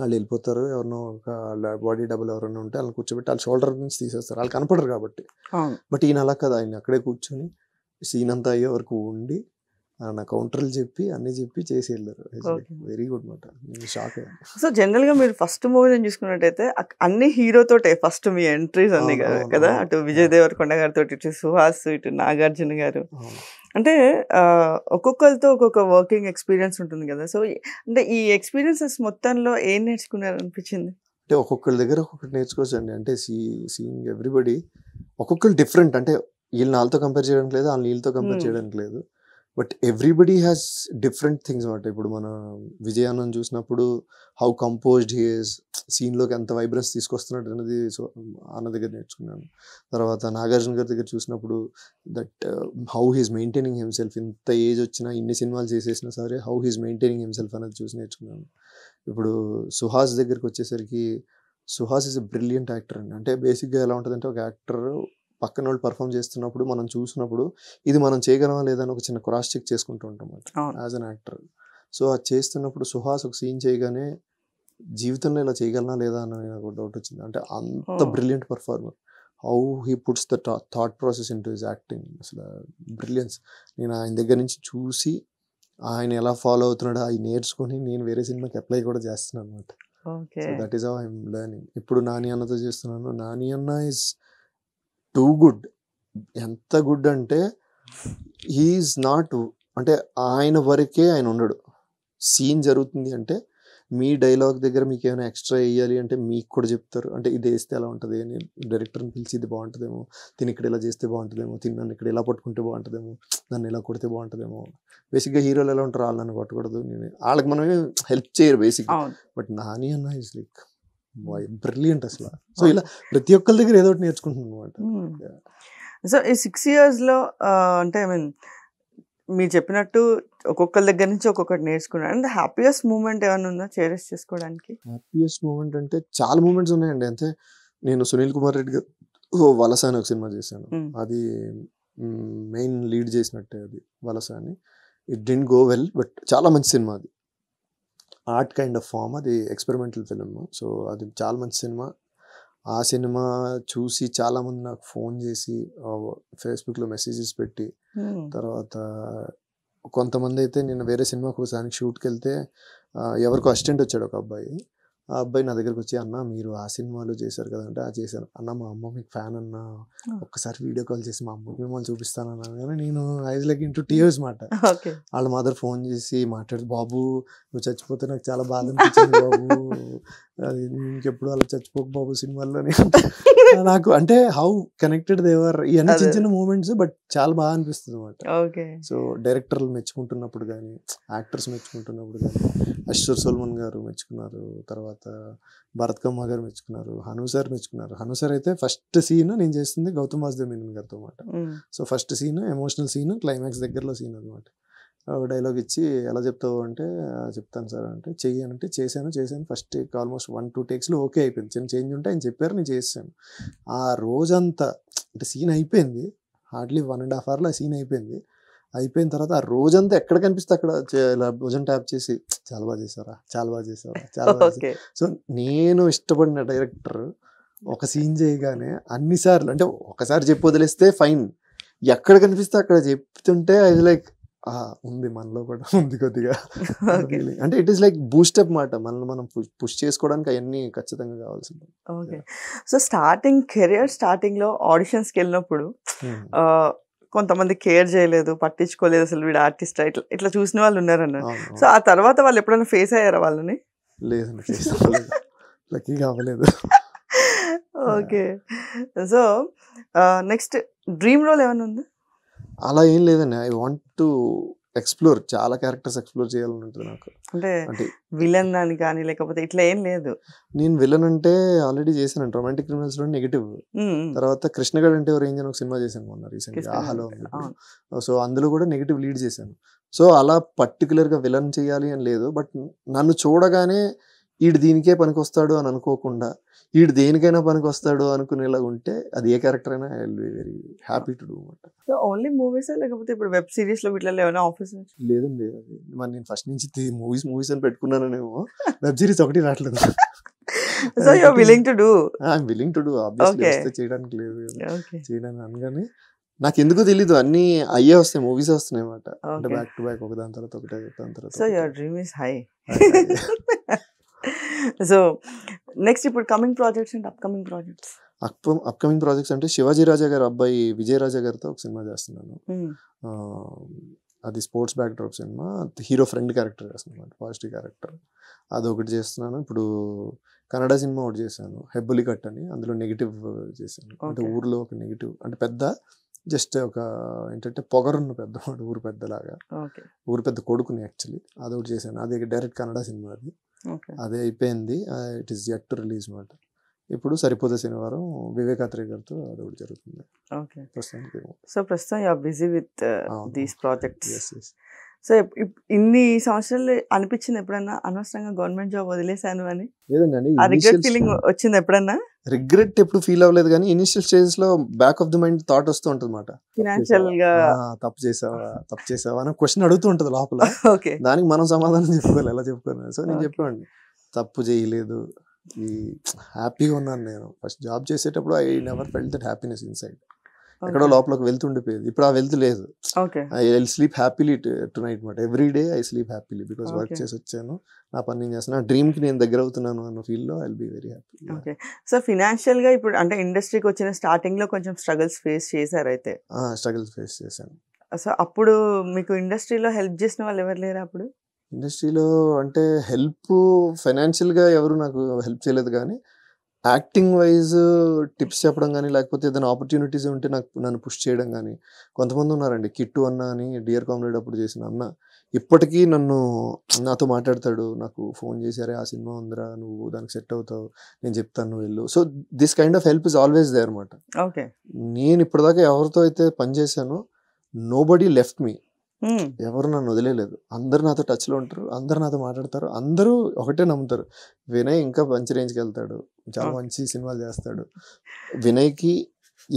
వాళ్ళు వెళ్ళిపోతారు ఎవరినో ఒక బాడీ డబుల్ ఎవరైనా ఉంటే వాళ్ళు కూర్చోబెట్టి వాళ్ళ షోల్డర్ నుంచి తీసేస్తారు వాళ్ళు కనపడరు కాబట్టి బట్ ఈయన అలా కదా ఆయన అక్కడే కూర్చొని సీన్ అంతా అయ్యే వరకు ఉండి నా కౌంటర్లు చెప్పి అన్ని చెప్పి చేసి వెళ్ళారు వెరీ గుడ్ మాట షాక్ సో జనరల్ గా మీరు ఫస్ట్ మూవీ నేను చూసుకున్నట్టయితే అన్ని తోటే ఫస్ట్ మీ ఎంట్రీస్ అన్ని కదా అటు విజయ్ కొండ గారితో ఇటు సుహాస్ ఇటు నాగార్జున గారు అంటే ఒక్కొక్కరితో ఒక్కొక్క వర్కింగ్ ఎక్స్పీరియన్స్ ఉంటుంది కదా సో అంటే ఈ ఎక్స్పీరియన్సెస్ మొత్తంలో ఏం నేర్చుకున్నారు అనిపించింది అంటే ఒక్కొక్కరి దగ్గర ఒక్కొక్కటి నేర్చుకోవచ్చు అండి అంటే సీ సీయింగ్ ఎవ్రీబడి ఒక్కొక్కరు డిఫరెంట్ అంటే వీళ్ళు నాలతో కంపేర్ చేయడానికి లేదు వాళ్ళు వీళ్ళతో కంపేర్ hmm. చేయడానికి లేదు but everybody has different things అనమాట ఇప్పుడు మన విజయానం చూసినప్పుడు హౌ కంపోజ్డ్ హీస్ సీన్లోకి ఎంత వైబ్రెన్స్ తీసుకొస్తున్నాడు అనేది సో అన్న దగ్గర నేర్చుకున్నాను తర్వాత నాగార్జున గారి దగ్గర చూసినప్పుడు that how he's maintaining himself ఇంత ఏజ్ వచ్చినా ఇన్ని సినిమాలు చేసేసినా సరే హౌ హీస్ మెయింటైనింగ్ హిమ్సెల్ఫ్ అనేది చూసి నేర్చుకున్నాను ఇప్పుడు సుహాస్ దగ్గరికి వచ్చేసరికి సుహాస్ ఇస్ బ్రిలియంట్ యాక్టర్ అండి అంటే బేసిక్గా ఎలా ఉంటుందంటే ఒక యాక్టర్ పక్కన వాళ్ళు పర్ఫామ్ చేస్తున్నప్పుడు మనం చూసినప్పుడు ఇది మనం చేయగలమా అని ఒక చిన్న క్రాస్ చెక్ చేసుకుంటూ ఉంటాం యాజ్ అన్ యాక్టర్ సో అది చేస్తున్నప్పుడు సుహాస్ ఒక సీన్ చేయగానే జీవితంలో ఇలా చేయగలనా లేదా అని నాకు డౌట్ వచ్చింది అంటే అంత brilliant performer how he puts the thought process into is acting అసలు బ్రిలియన్స్ నేను ఆయన దగ్గర నుంచి చూసి ఆయన ఎలా ఫాలో అవుతున్నాడో అవి నేర్చుకుని నేను వేరే సినిమాకి అప్లై కూడా చేస్తున్నాను అనమాట దట్ ఈస్ ఐఎమ్ లెర్నింగ్ ఇప్పుడు నాని అన్నతో చేస్తున్నాను నాని అన్న ఇస్ టూ గుడ్ ఎంత గుడ్ అంటే హీఈస్ నాట్ అంటే ఆయన వరకే ఆయన ఉండడు సీన్ జరుగుతుంది అంటే మీ డైలాగ్ దగ్గర మీకు ఏమైనా ఎక్స్ట్రా వేయాలి అంటే మీకు కూడా చెప్తారు అంటే ఇది వేస్తే ఎలా ఉంటుంది అని డైరెక్టర్ని పిలిచి ఇది బాగుంటుందేమో తిని ఇక్కడ ఇలా చేస్తే బాగుంటుందేమో తిని నన్ను ఇక్కడ ఇలా పట్టుకుంటే బాగుంటుందేమో నన్ను ఇలా కొడితే బాగుంటుందేమో బేసిక్గా హీరోలు ఎలా ఉంటారు వాళ్ళు నన్ను కొట్టకూడదు నేను వాళ్ళకి మనమే హెల్ప్ చేయరు బేసిక్ బట్ నాని అన్న ఇస్ లైక్ బ్రిలియంట్ అసలు సో ఇలా ప్రతి ఒక్కరి దగ్గర ఏదో ఒకటి నేర్చుకుంటున్నాను అనమాట సో ఈ సిక్స్ ఇయర్స్లో అంటే ఐ మీన్ మీరు చెప్పినట్టు ఒక్కొక్కరి దగ్గర నుంచి ఒక్కొక్కటి నేర్చుకున్నాను అండ్ హ్యాపీయెస్ట్ మూమెంట్ ఏమైనా ఉందా చేరస్ చేసుకోవడానికి హ్యాపీయెస్ట్ మూమెంట్ అంటే చాలా మూమెంట్స్ ఉన్నాయండి అంతే నేను సునీల్ కుమార్ రెడ్డి గారు వలస అని ఒక సినిమా చేశాను అది మెయిన్ లీడ్ చేసినట్టే అది వలస అని it didn't go well but చాలా మంచి సినిమా అది ఆర్ట్ కైండ్ ఆఫ్ ఫామ్ అది ఎక్స్పెరిమెంటల్ ఫిలిం సో అది చాలా మంచి సినిమా ఆ సినిమా చూసి చాలామంది నాకు ఫోన్ చేసి ఫేస్బుక్లో మెసేజెస్ పెట్టి తర్వాత కొంతమంది అయితే నేను వేరే సినిమా కోసానికి షూట్కి వెళ్తే ఎవరికో అసిస్టెంట్ వచ్చాడు ఒక అబ్బాయి ఆ అబ్బాయి నా దగ్గరకు వచ్చి అన్న మీరు ఆ సినిమాలో చేశారు కదంటే ఆ చేశాను అన్న మా అమ్మ మీకు ఫ్యాన్ అన్న ఒక్కసారి వీడియో కాల్ చేసి మా అమ్మ మిమ్మల్ని చూపిస్తానన్నాను కానీ నేను ఐజ్ లెగ్ ఇంటూ టీయర్స్ మాట వాళ్ళ మదర్ ఫోన్ చేసి మాట్లాడు బాబు నువ్వు చచ్చిపోతే నాకు చాలా బాధ అనిపించింది బాబు అది ఇంకెప్పుడు అలా చచ్చిపోక బాబు సినిమాల్లో నాకు అంటే హౌ కనెక్టెడ్ దేవర్ ఇవన్నీ చిన్న చిన్న మూమెంట్స్ బట్ చాలా బాగా అనిపిస్తుంది అనమాట సో డైరెక్టర్లు మెచ్చుకుంటున్నప్పుడు కానీ యాక్టర్స్ మెచ్చుకుంటున్నప్పుడు కానీ అశ్వర్ సోల్మన్ గారు మెచ్చుకున్నారు తర్వాత భరత్ కమ్మ గారు మెచ్చుకున్నారు హను సార్ మెచ్చుకున్నారు హను సార్ అయితే ఫస్ట్ సీన్ నేను చేస్తుంది గౌతమ్ వాసుదేవ్ మీనన్ గారితో అనమాట so first scene emotional scene climax దగ్గరలో సీన్ అనమాట ఒక డైలాగ్ ఇచ్చి ఎలా చెప్తావు అంటే చెప్తాను సార్ అంటే చెయ్యను అంటే చేశాను చేశాను first take almost one two టేక్స్లో ఓకే అయిపోయింది చిన్న చేంజ్ ఉంటే ఆయన చెప్పారు నేను చేసాను ఆ రోజంతా అంటే సీన్ అయిపోయింది హార్డ్లీ వన్ అండ్ హాఫ్ అవర్లో ఆ సీన్ అయిపోయింది అయిపోయిన తర్వాత ఆ రోజంతా ఎక్కడ కనిపిస్తే అక్కడ ఇలా భుజం ట్యాప్ చేసి చాలా బాగా చేసారా చాలా బాగా చేసారా చాలా బాగా సో నేను ఇష్టపడిన డైరెక్టర్ ఒక సీన్ చేయగానే అన్నిసార్లు అంటే ఒకసారి చెప్పి వదిలేస్తే ఫైన్ ఎక్కడ కనిపిస్తే అక్కడ చెప్తుంటే అది లైక్ ఉంది మనలో కూడా ఉంది కొద్దిగా అంటే ఇట్ ఈస్ లైక్ బూస్టప్ మాట మనల్ని మనం పుష్ చేసుకోవడానికి అవన్నీ ఖచ్చితంగా కావాల్సింది okay so starting career starting లో ఆడిషన్స్కి వెళ్ళినప్పుడు hmm. కొంతమంది కేర్ చేయలేదు పట్టించుకోలేదు అసలు వీడు ఆర్టిస్ట్ ఇట్లా ఇట్లా చూసిన వాళ్ళు ఉన్నారన్న సో ఆ తర్వాత వాళ్ళు ఎప్పుడైనా ఫేస్ అయ్యారా వాళ్ళని లేదు లక్కీ కావలేదు okay so next dream role ఏమైనా ఉంది అలా ఏం లేదండి ఐ వాంట్ టు ఎక్స్ప్లోర్ చాలా క్యారెక్టర్స్ ఎక్స్ప్లోర్ చేయాలని ఉంటుంది నాకు అంటే విలన్ అని కానీ లేకపోతే ఇట్లా ఏం లేదు నేను విలన్ అంటే ఆల్రెడీ చేశాను రొమాంటిక్ క్రిమినల్స్ లో నెగిటివ్ తర్వాత కృష్ణగడ్ అంటే ఎవరు అని ఒక సినిమా చేశాను మొన్న రీసెంట్ ఆహాలో సో అందులో కూడా నెగిటివ్ లీడ్ చేశాను సో అలా పర్టికులర్ గా విలన్ చేయాలి అని లేదు బట్ నన్ను చూడగానే వీడు దీనికే పనికొస్తాడు అని అనుకోకుండా వీడు దేనికైనా పనికి వస్తాడు అనుకునేలా ఉంటే అది ఏ క్యారెక్టర్ అయినా I will be very happy to do అనమాట ఓన్లీ మూవీస్ లేకపోతే ఇప్పుడు వెబ్ సిరీస్ లో వీటిలో ఏమైనా ఆఫీస్ లేదండి అది మరి నేను ఫస్ట్ నుంచి మూవీస్ మూవీస్ అని పెట్టుకున్నానేమో వెబ్ సిరీస్ ఒకటి రావట్లేదు so you're willing to do I'm willing to do obviously చేయడానికి లేదు చేయడానికి అనగానే నాకు ఎందుకు తెలీదు అన్ని అయ్యే వస్తాయి మూవీస్ వస్తున్నాయి అన్నమాట అంటే బ్యాక్ టు బ్యాక్ ఒక దాని తర్వాత ఒకటే దాని తర్వాత so your dream is high so next ఇప్పుడు coming projects and upcoming projects upcoming projects అంటే శివాజీ రాజా గారు అబ్బాయి విజయరాజా గారితో ఒక సినిమా చేస్తున్నాను hmm. అది sports backdrop cinema hero friend character చేస్తున్నాను పాజిటివ్ క్యారెక్టర్ అది ఒకటి చేస్తున్నాను ఇప్పుడు కన్నడ సినిమా ఒకటి చేశాను హెబ్బులి కట్ అని అందులో నెగిటివ్ చేశాను అంటే ఊర్లో ఒక నెగిటివ్ అంటే పెద్ద జస్ట్ ఒక ఏంటంటే పొగరున్న పెద్ద ఊరు పెద్దలాగా ఊరు పెద్ద కొడుకుని యాక్చువల్లీ అది ఒకటి చేశాను అది డైరెక్ట్ కన్నడ సినిమా అది అది అయిపోయింది it is yet to release మాట ఇప్పుడు సరిపోతే శనివారం వివేకాత్రి గారితో అది ఒకటి జరుగుతుంది ఓకే ప్రస్తుతానికి సో ప్రస్తుతం you busy with these uh, projects so ఇన్ని సంవత్సరాలు అనిపించింది ఎప్పుడన్నా అనవసరంగా గవర్నమెంట్ జాబ్ వదిలేశాను అని ఫీలింగ్ వచ్చింది ఎప్పుడన్నా రిగ్రెట్ ఎప్పుడు ఫీల్ అవ్వలేదు కానీ ఇనిషియల్ స్టేజెస్ లో back of the mind thought వస్తూ ఉంటుంది మాట ఫినాన్షియల్ గా తప్పు చేసావా తప్పు చేసావా అని క్వశ్చన్ అడుగుతూ ఉంటుంది లోపల ఓకే దానికి మనం సమాధానం చెప్పుకోవాలి ఎలా చెప్పుకోవాలి సో నేను చెప్పాను తప్పు చేయలేదు ఈ హ్యాపీగా ఉన్నాను నేను ఫస్ట్ జాబ్ చేసేటప్పుడు I never fell that happiness inside ఎక్కడో వెళ్తూ ఉండిపోయేది ఇప్పుడు ఆ వెళ్తూ లేదు I sleep happily tonight మాట every day I sleep happily because work చేసి వచ్చాను నా పని నేను చేస్తాను డ్రీమ్ కి నేను దగ్గర అవుతున్నాను అన్న లో I be very happy okay so గా ఇప్పుడు అంటే ఇండస్ట్రీకి వచ్చిన స్టార్టింగ్ లో కొంచెం స్ట్రగుల్స్ ఫేస్ చేశారు అయితే స్ట్రగుల్స్ ఫేస్ చేశాను సో అప్పుడు మీకు ఇండస్ట్రీలో హెల్ప్ చేసిన వాళ్ళు ఎవరు లేరు అప్పుడు ఇండస్ట్రీలో అంటే హెల్ప్ ఫైనాన్షియల్గా ఎవరు నాకు హెల్ప్ చేయలేదు కానీ యాక్టింగ్ వైజ్ టిప్స్ చెప్పడం కానీ లేకపోతే ఏదైనా ఆపర్చునిటీస్ ఉంటే నాకు నన్ను పుష్ చేయడం కానీ కొంతమంది ఉన్నారండి కిట్టు అన్న అని డియర్ కామ్రేడ్ అప్పుడు చేసిన అన్న ఇప్పటికీ నన్ను నాతో మాట్లాడతాడు నాకు ఫోన్ చేశారే ఆ సినిమా ఉందిరా నువ్వు దానికి సెట్ అవుతావు నేను చెప్తాను నువ్వు వెళ్ళు so this kind of help is always they అనమాట నేను ఇప్పటిదాకా ఎవరితో అయితే పనిచేశానో నో బడీ లెఫ్ట్ మీ ఎవరు నన్ను వదిలేదు అందరు నాతో టచ్లో ఉంటారు అందరు నాతో మాట్లాడతారు అందరూ ఒకటే నమ్ముతారు వినయ్ ఇంకా మంచి రేంజ్కి వెళ్తాడు చాలా మంచి సినిమాలు చేస్తాడు వినయ్కి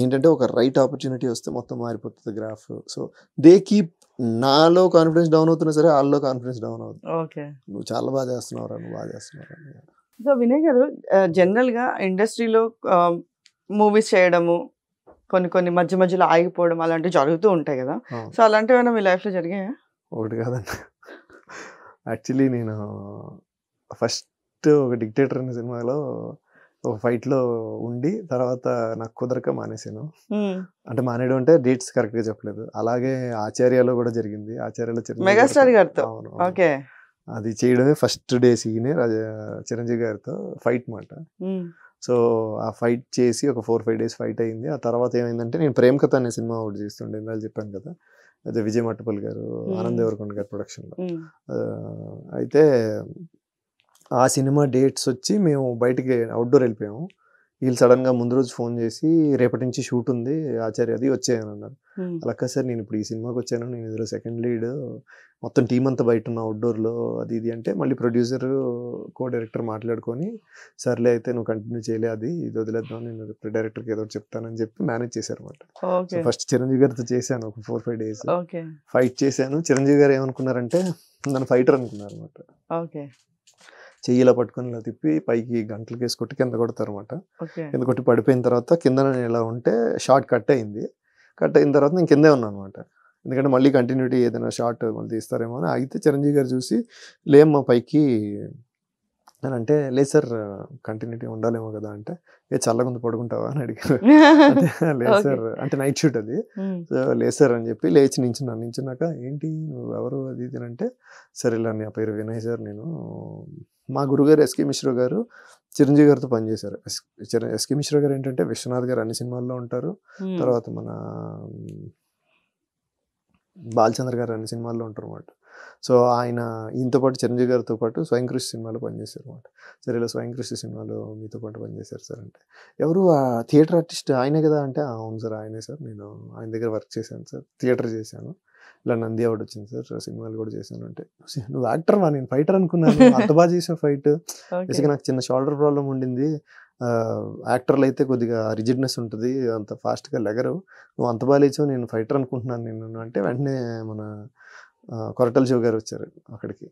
ఏంటంటే ఒక రైట్ ఆపర్చునిటీ వస్తే మొత్తం మారిపోతుంది గ్రాఫ్ సో దే కీప్ నాలో కాన్ఫిడెన్స్ డౌన్ అవుతున్నా సరే వాళ్ళలో కాన్ఫిడెన్స్ డౌన్ అవుతుంది నువ్వు చాలా బాగా చేస్తున్నావు నువ్వు బాగా చేస్తున్నావు సో వినయ్ గారు జనరల్గా ఇండస్ట్రీలో మూవీస్ చేయడము కొన్ని కొన్ని మధ్య మధ్యలో ఆగిపోవడం అలాంటివి జరుగుతూ ఉంటాయి కదా సో అలాంటివి మీ లైఫ్లో జరిగాయా ఒకటి కాదండి యాక్చువల్లీ నేను ఫస్ట్ ఒక డిక్టేటర్ అనే సినిమాలో ఒక ఫైట్లో ఉండి తర్వాత నాకు కుదరక మానేశాను అంటే మానేయడం అంటే డేట్స్ కరెక్ట్గా చెప్పలేదు అలాగే ఆచార్యలో కూడా జరిగింది ఆచార్యలో మెగాస్టార్ గారితో ఓకే అది చేయడమే first day scene Raja Chiranjeevi గారితో ఫైట్ మాట సో ఆ ఫైట్ చేసి ఒక ఫోర్ ఫైవ్ డేస్ ఫైట్ అయింది ఆ తర్వాత ఏమైందంటే నేను ప్రేమ కథ అనే సినిమా ఒకటి చేస్తుండే ఇందాక చెప్పాను కదా అదే విజయ్ మట్టపల్లి గారు ఆనంద్ దేవరకొండ గారు ప్రొడక్షన్లో అయితే ఆ సినిమా డేట్స్ వచ్చి మేము బయటికి అవుట్డోర్ వెళ్ళిపోయాము వీళ్ళు సడన్ గా ముందు రోజు ఫోన్ చేసి రేపటి నుంచి షూట్ ఉంది ఆచార్య అది వచ్చాయని అన్నారు అలాగే సార్ నేను ఇప్పుడు ఈ సినిమాకి వచ్చాను నేను ఇందులో సెకండ్ లీడ్ మొత్తం టీం అంతా బయట ఉన్న అవుట్డోర్లో అది ఇది అంటే మళ్ళీ ప్రొడ్యూసర్ కో డైరెక్టర్ మాట్లాడుకొని సర్లే అయితే నువ్వు కంటిన్యూ చేయలే అది ఇది వదిలేద్దాం నేను డైరెక్టర్కి ఏదో చెప్తానని చెప్పి మేనేజ్ చేశారు అనమాట ఫస్ట్ చిరంజీవి గారితో చేశాను ఒక ఫోర్ ఫైవ్ డేస్ ఫైట్ చేశాను చిరంజీవి గారు ఏమనుకున్నారంటే నన్ను ఫైటర్ అనుకున్నారు అనమాట చెయ్యిల పట్టుకుని ఇలా తిప్పి పైకి గంటలు వేసుకొట్టి కొట్టి కింద కొడతారు అనమాట కింద కొట్టి పడిపోయిన తర్వాత కింద నేను ఇలా ఉంటే షార్ట్ కట్ అయింది కట్ అయిన తర్వాత నేను కిందే ఉన్నాను అనమాట ఎందుకంటే మళ్ళీ కంటిన్యూటీ ఏదైనా షార్ట్ మళ్ళీ తీస్తారేమో అని అయితే చిరంజీవి గారు చూసి లేమ్మా పైకి అని అంటే లేదు సార్ కంటిన్యూటీ ఉండాలేమో కదా అంటే ఏ చల్లగుంది పడుకుంటావా అని అడిగారు లేదు సార్ అంటే నైట్ షూట్ అది సో లేదు సార్ అని చెప్పి లేచి నించున్నాను నించున్నాక ఏంటి నువ్వు ఎవరు అది ఇది అంటే సరే ఇలా నా పేరు వినయ్ సార్ నేను మా గురుగారు ఎస్కే మిశ్రా గారు చిరంజీవి గారితో పనిచేశారు ఎస్కే మిశ్రా గారు ఏంటంటే విశ్వనాథ్ గారు అన్ని సినిమాల్లో ఉంటారు తర్వాత మన బాలచంద్ర గారు అన్ని సినిమాల్లో ఉంటారు అనమాట సో ఆయన ఈయనతో పాటు చిరంజీవి గారితో పాటు స్వయం కృషి సినిమాలో పనిచేశారు అనమాట సరే ఇలా స్వయం కృషి సినిమాలో మీతో పాటు పనిచేశారు సార్ అంటే ఎవరు థియేటర్ ఆర్టిస్ట్ ఆయనే కదా అంటే అవును సార్ ఆయనే సార్ నేను ఆయన దగ్గర వర్క్ చేశాను సార్ థియేటర్ చేశాను ఇలా నంది అవార్డు వచ్చింది సార్ సినిమాలు కూడా చేశాను అంటే నువ్వు యాక్టర్ వా నేను ఫైటర్ అనుకున్నాను అంత బాగా ఫైట్ బేసిక్గా నాకు చిన్న షోల్డర్ ప్రాబ్లం ఉండింది యాక్టర్లు అయితే కొద్దిగా రిజిడ్నెస్ ఉంటుంది అంత ఫాస్ట్గా లెగరు నువ్వు అంత బాగా లేచావు నేను ఫైటర్ అనుకుంటున్నాను నేను అంటే వెంటనే మన కొరటల శివ గారు వచ్చారు అక్కడికి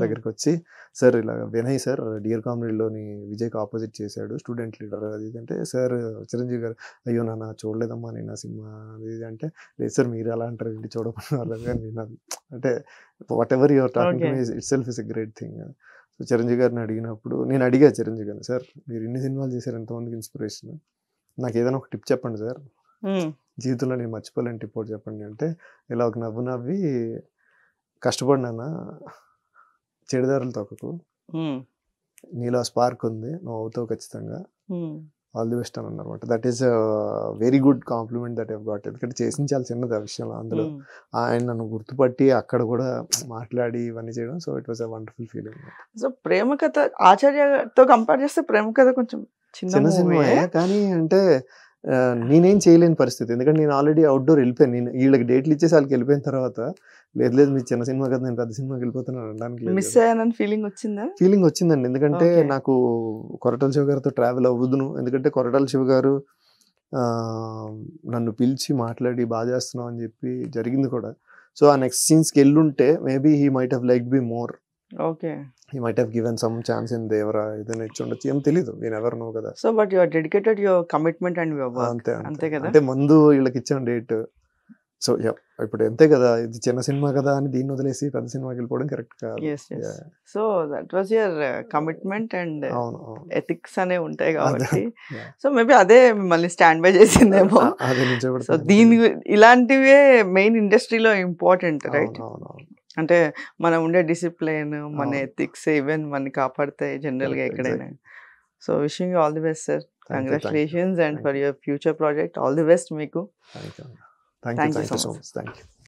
దగ్గరికి వచ్చి సార్ ఇలా వినయ్ సార్ డియర్ కామ్రేడ్లోని విజయ్కి ఆపోజిట్ చేశాడు స్టూడెంట్ లీడర్ అది అంటే సార్ చిరంజీవి గారు అయ్యో నాన్న చూడలేదమ్మా నేను ఆ సినిమా అది అంటే లేదు సార్ మీరు ఎలా అంటారు ఏంటి చూడకుండా నేను అంటే whatever your topic itself is a great thing so Chiranjeevi గారిని అడిగినప్పుడు నేను అడిగా చిరంజీవి గారిని సార్ మీరు ఇన్ని సినిమాలు చేశారు ఎంతమందికి ఇన్స్పిరేషన్ నాకు ఏదైనా ఒక టిప్ చెప్పండి సార్ జీవితంలో నేను మర్చిపోలేని టిప్ ఒకటి చెప్పండి అంటే ఇలా ఒక నవ్వు నవ్వి కష్టపడినా చెడిదారులు తొక్కకు నీలో స్పార్క్ ఉంది నువ్వు అవుతావు ఖచ్చితంగా ఆల్ ది బెస్ట్ అని అన్నమాట that is very good compliment that have got ఎందుకంటే చేసిన చాలా చిన్నది ఆ విషయంలో అందులో ఆయన నన్ను గుర్తుపట్టి అక్కడ కూడా మాట్లాడి ఇవన్నీ చేయడం so it was a wonderful feeling so ప్రేమ కథ ఆచార్యతో కంపేర్ చేస్తే ప్రేమ కథ కొంచెం చిన్న సినిమా కానీ అంటే నేనేం చేయలేని పరిస్థితి ఎందుకంటే నేను ఆల్రెడీ అవుట్డోర్ వెళ్ళిపోయాను నేను వీళ్ళకి డేట్లు ఇచ్చేసి వాళ్ళకి వెళ్ళిపోయిన తర్వాత లేదు లేదు మీ చిన్న సినిమా కదా నేను పెద్ద సినిమాకి వెళ్ళిపోతున్నాను మిస్ అయ్యానని ఫీలింగ్ వచ్చిందా ఫీలింగ్ వచ్చిందండి ఎందుకంటే నాకు కొరటాల శివ గారితో ట్రావెల్ అవ్వదును ఎందుకంటే కొరటాల శివ గారు నన్ను పిలిచి మాట్లాడి బాగా చేస్తున్నావు అని చెప్పి జరిగింది కూడా సో ఆ నెక్స్ట్ సీన్స్కి వెళ్ళుంటే maybe he might hike like be more okay ఈ might have given some chance in Devara ఏదైనా ఇచ్చి ఉండొచ్చు ఏం తెలీదు నేను ఎవరు నో కదా so but your dedicated your commitment and అంతే అంతే కదా అంటే ముందు వీళ్ళకి ఇచ్చాం డేట్ సో ఇప్పుడు అంతే కదా ఇది చిన్న సినిమా కదా అని దీన్ని వదిలేసి పెద్ద సినిమాకి వెళ్ళిపోవడం కరెక్ట్ కాదు so that was your commitment and ethics అనే ఉంటాయి కాబట్టి సో మేబీ అదే మిమ్మల్ని స్టాండ్ బై చేసిందేమో సో దీని ఇలాంటివే మెయిన్ ఇండస్ట్రీలో ఇంపార్టెంట్ రైట్ అవును అవును అంటే మనం ఉండే డిసిప్లిన్ మన ఎథిక్స్ ఈవెన్ మన కాపాడతాయి గా ఎక్కడైనా so wishing all the best sir congratulations and for your future project all the best మీకు thank you so much thank you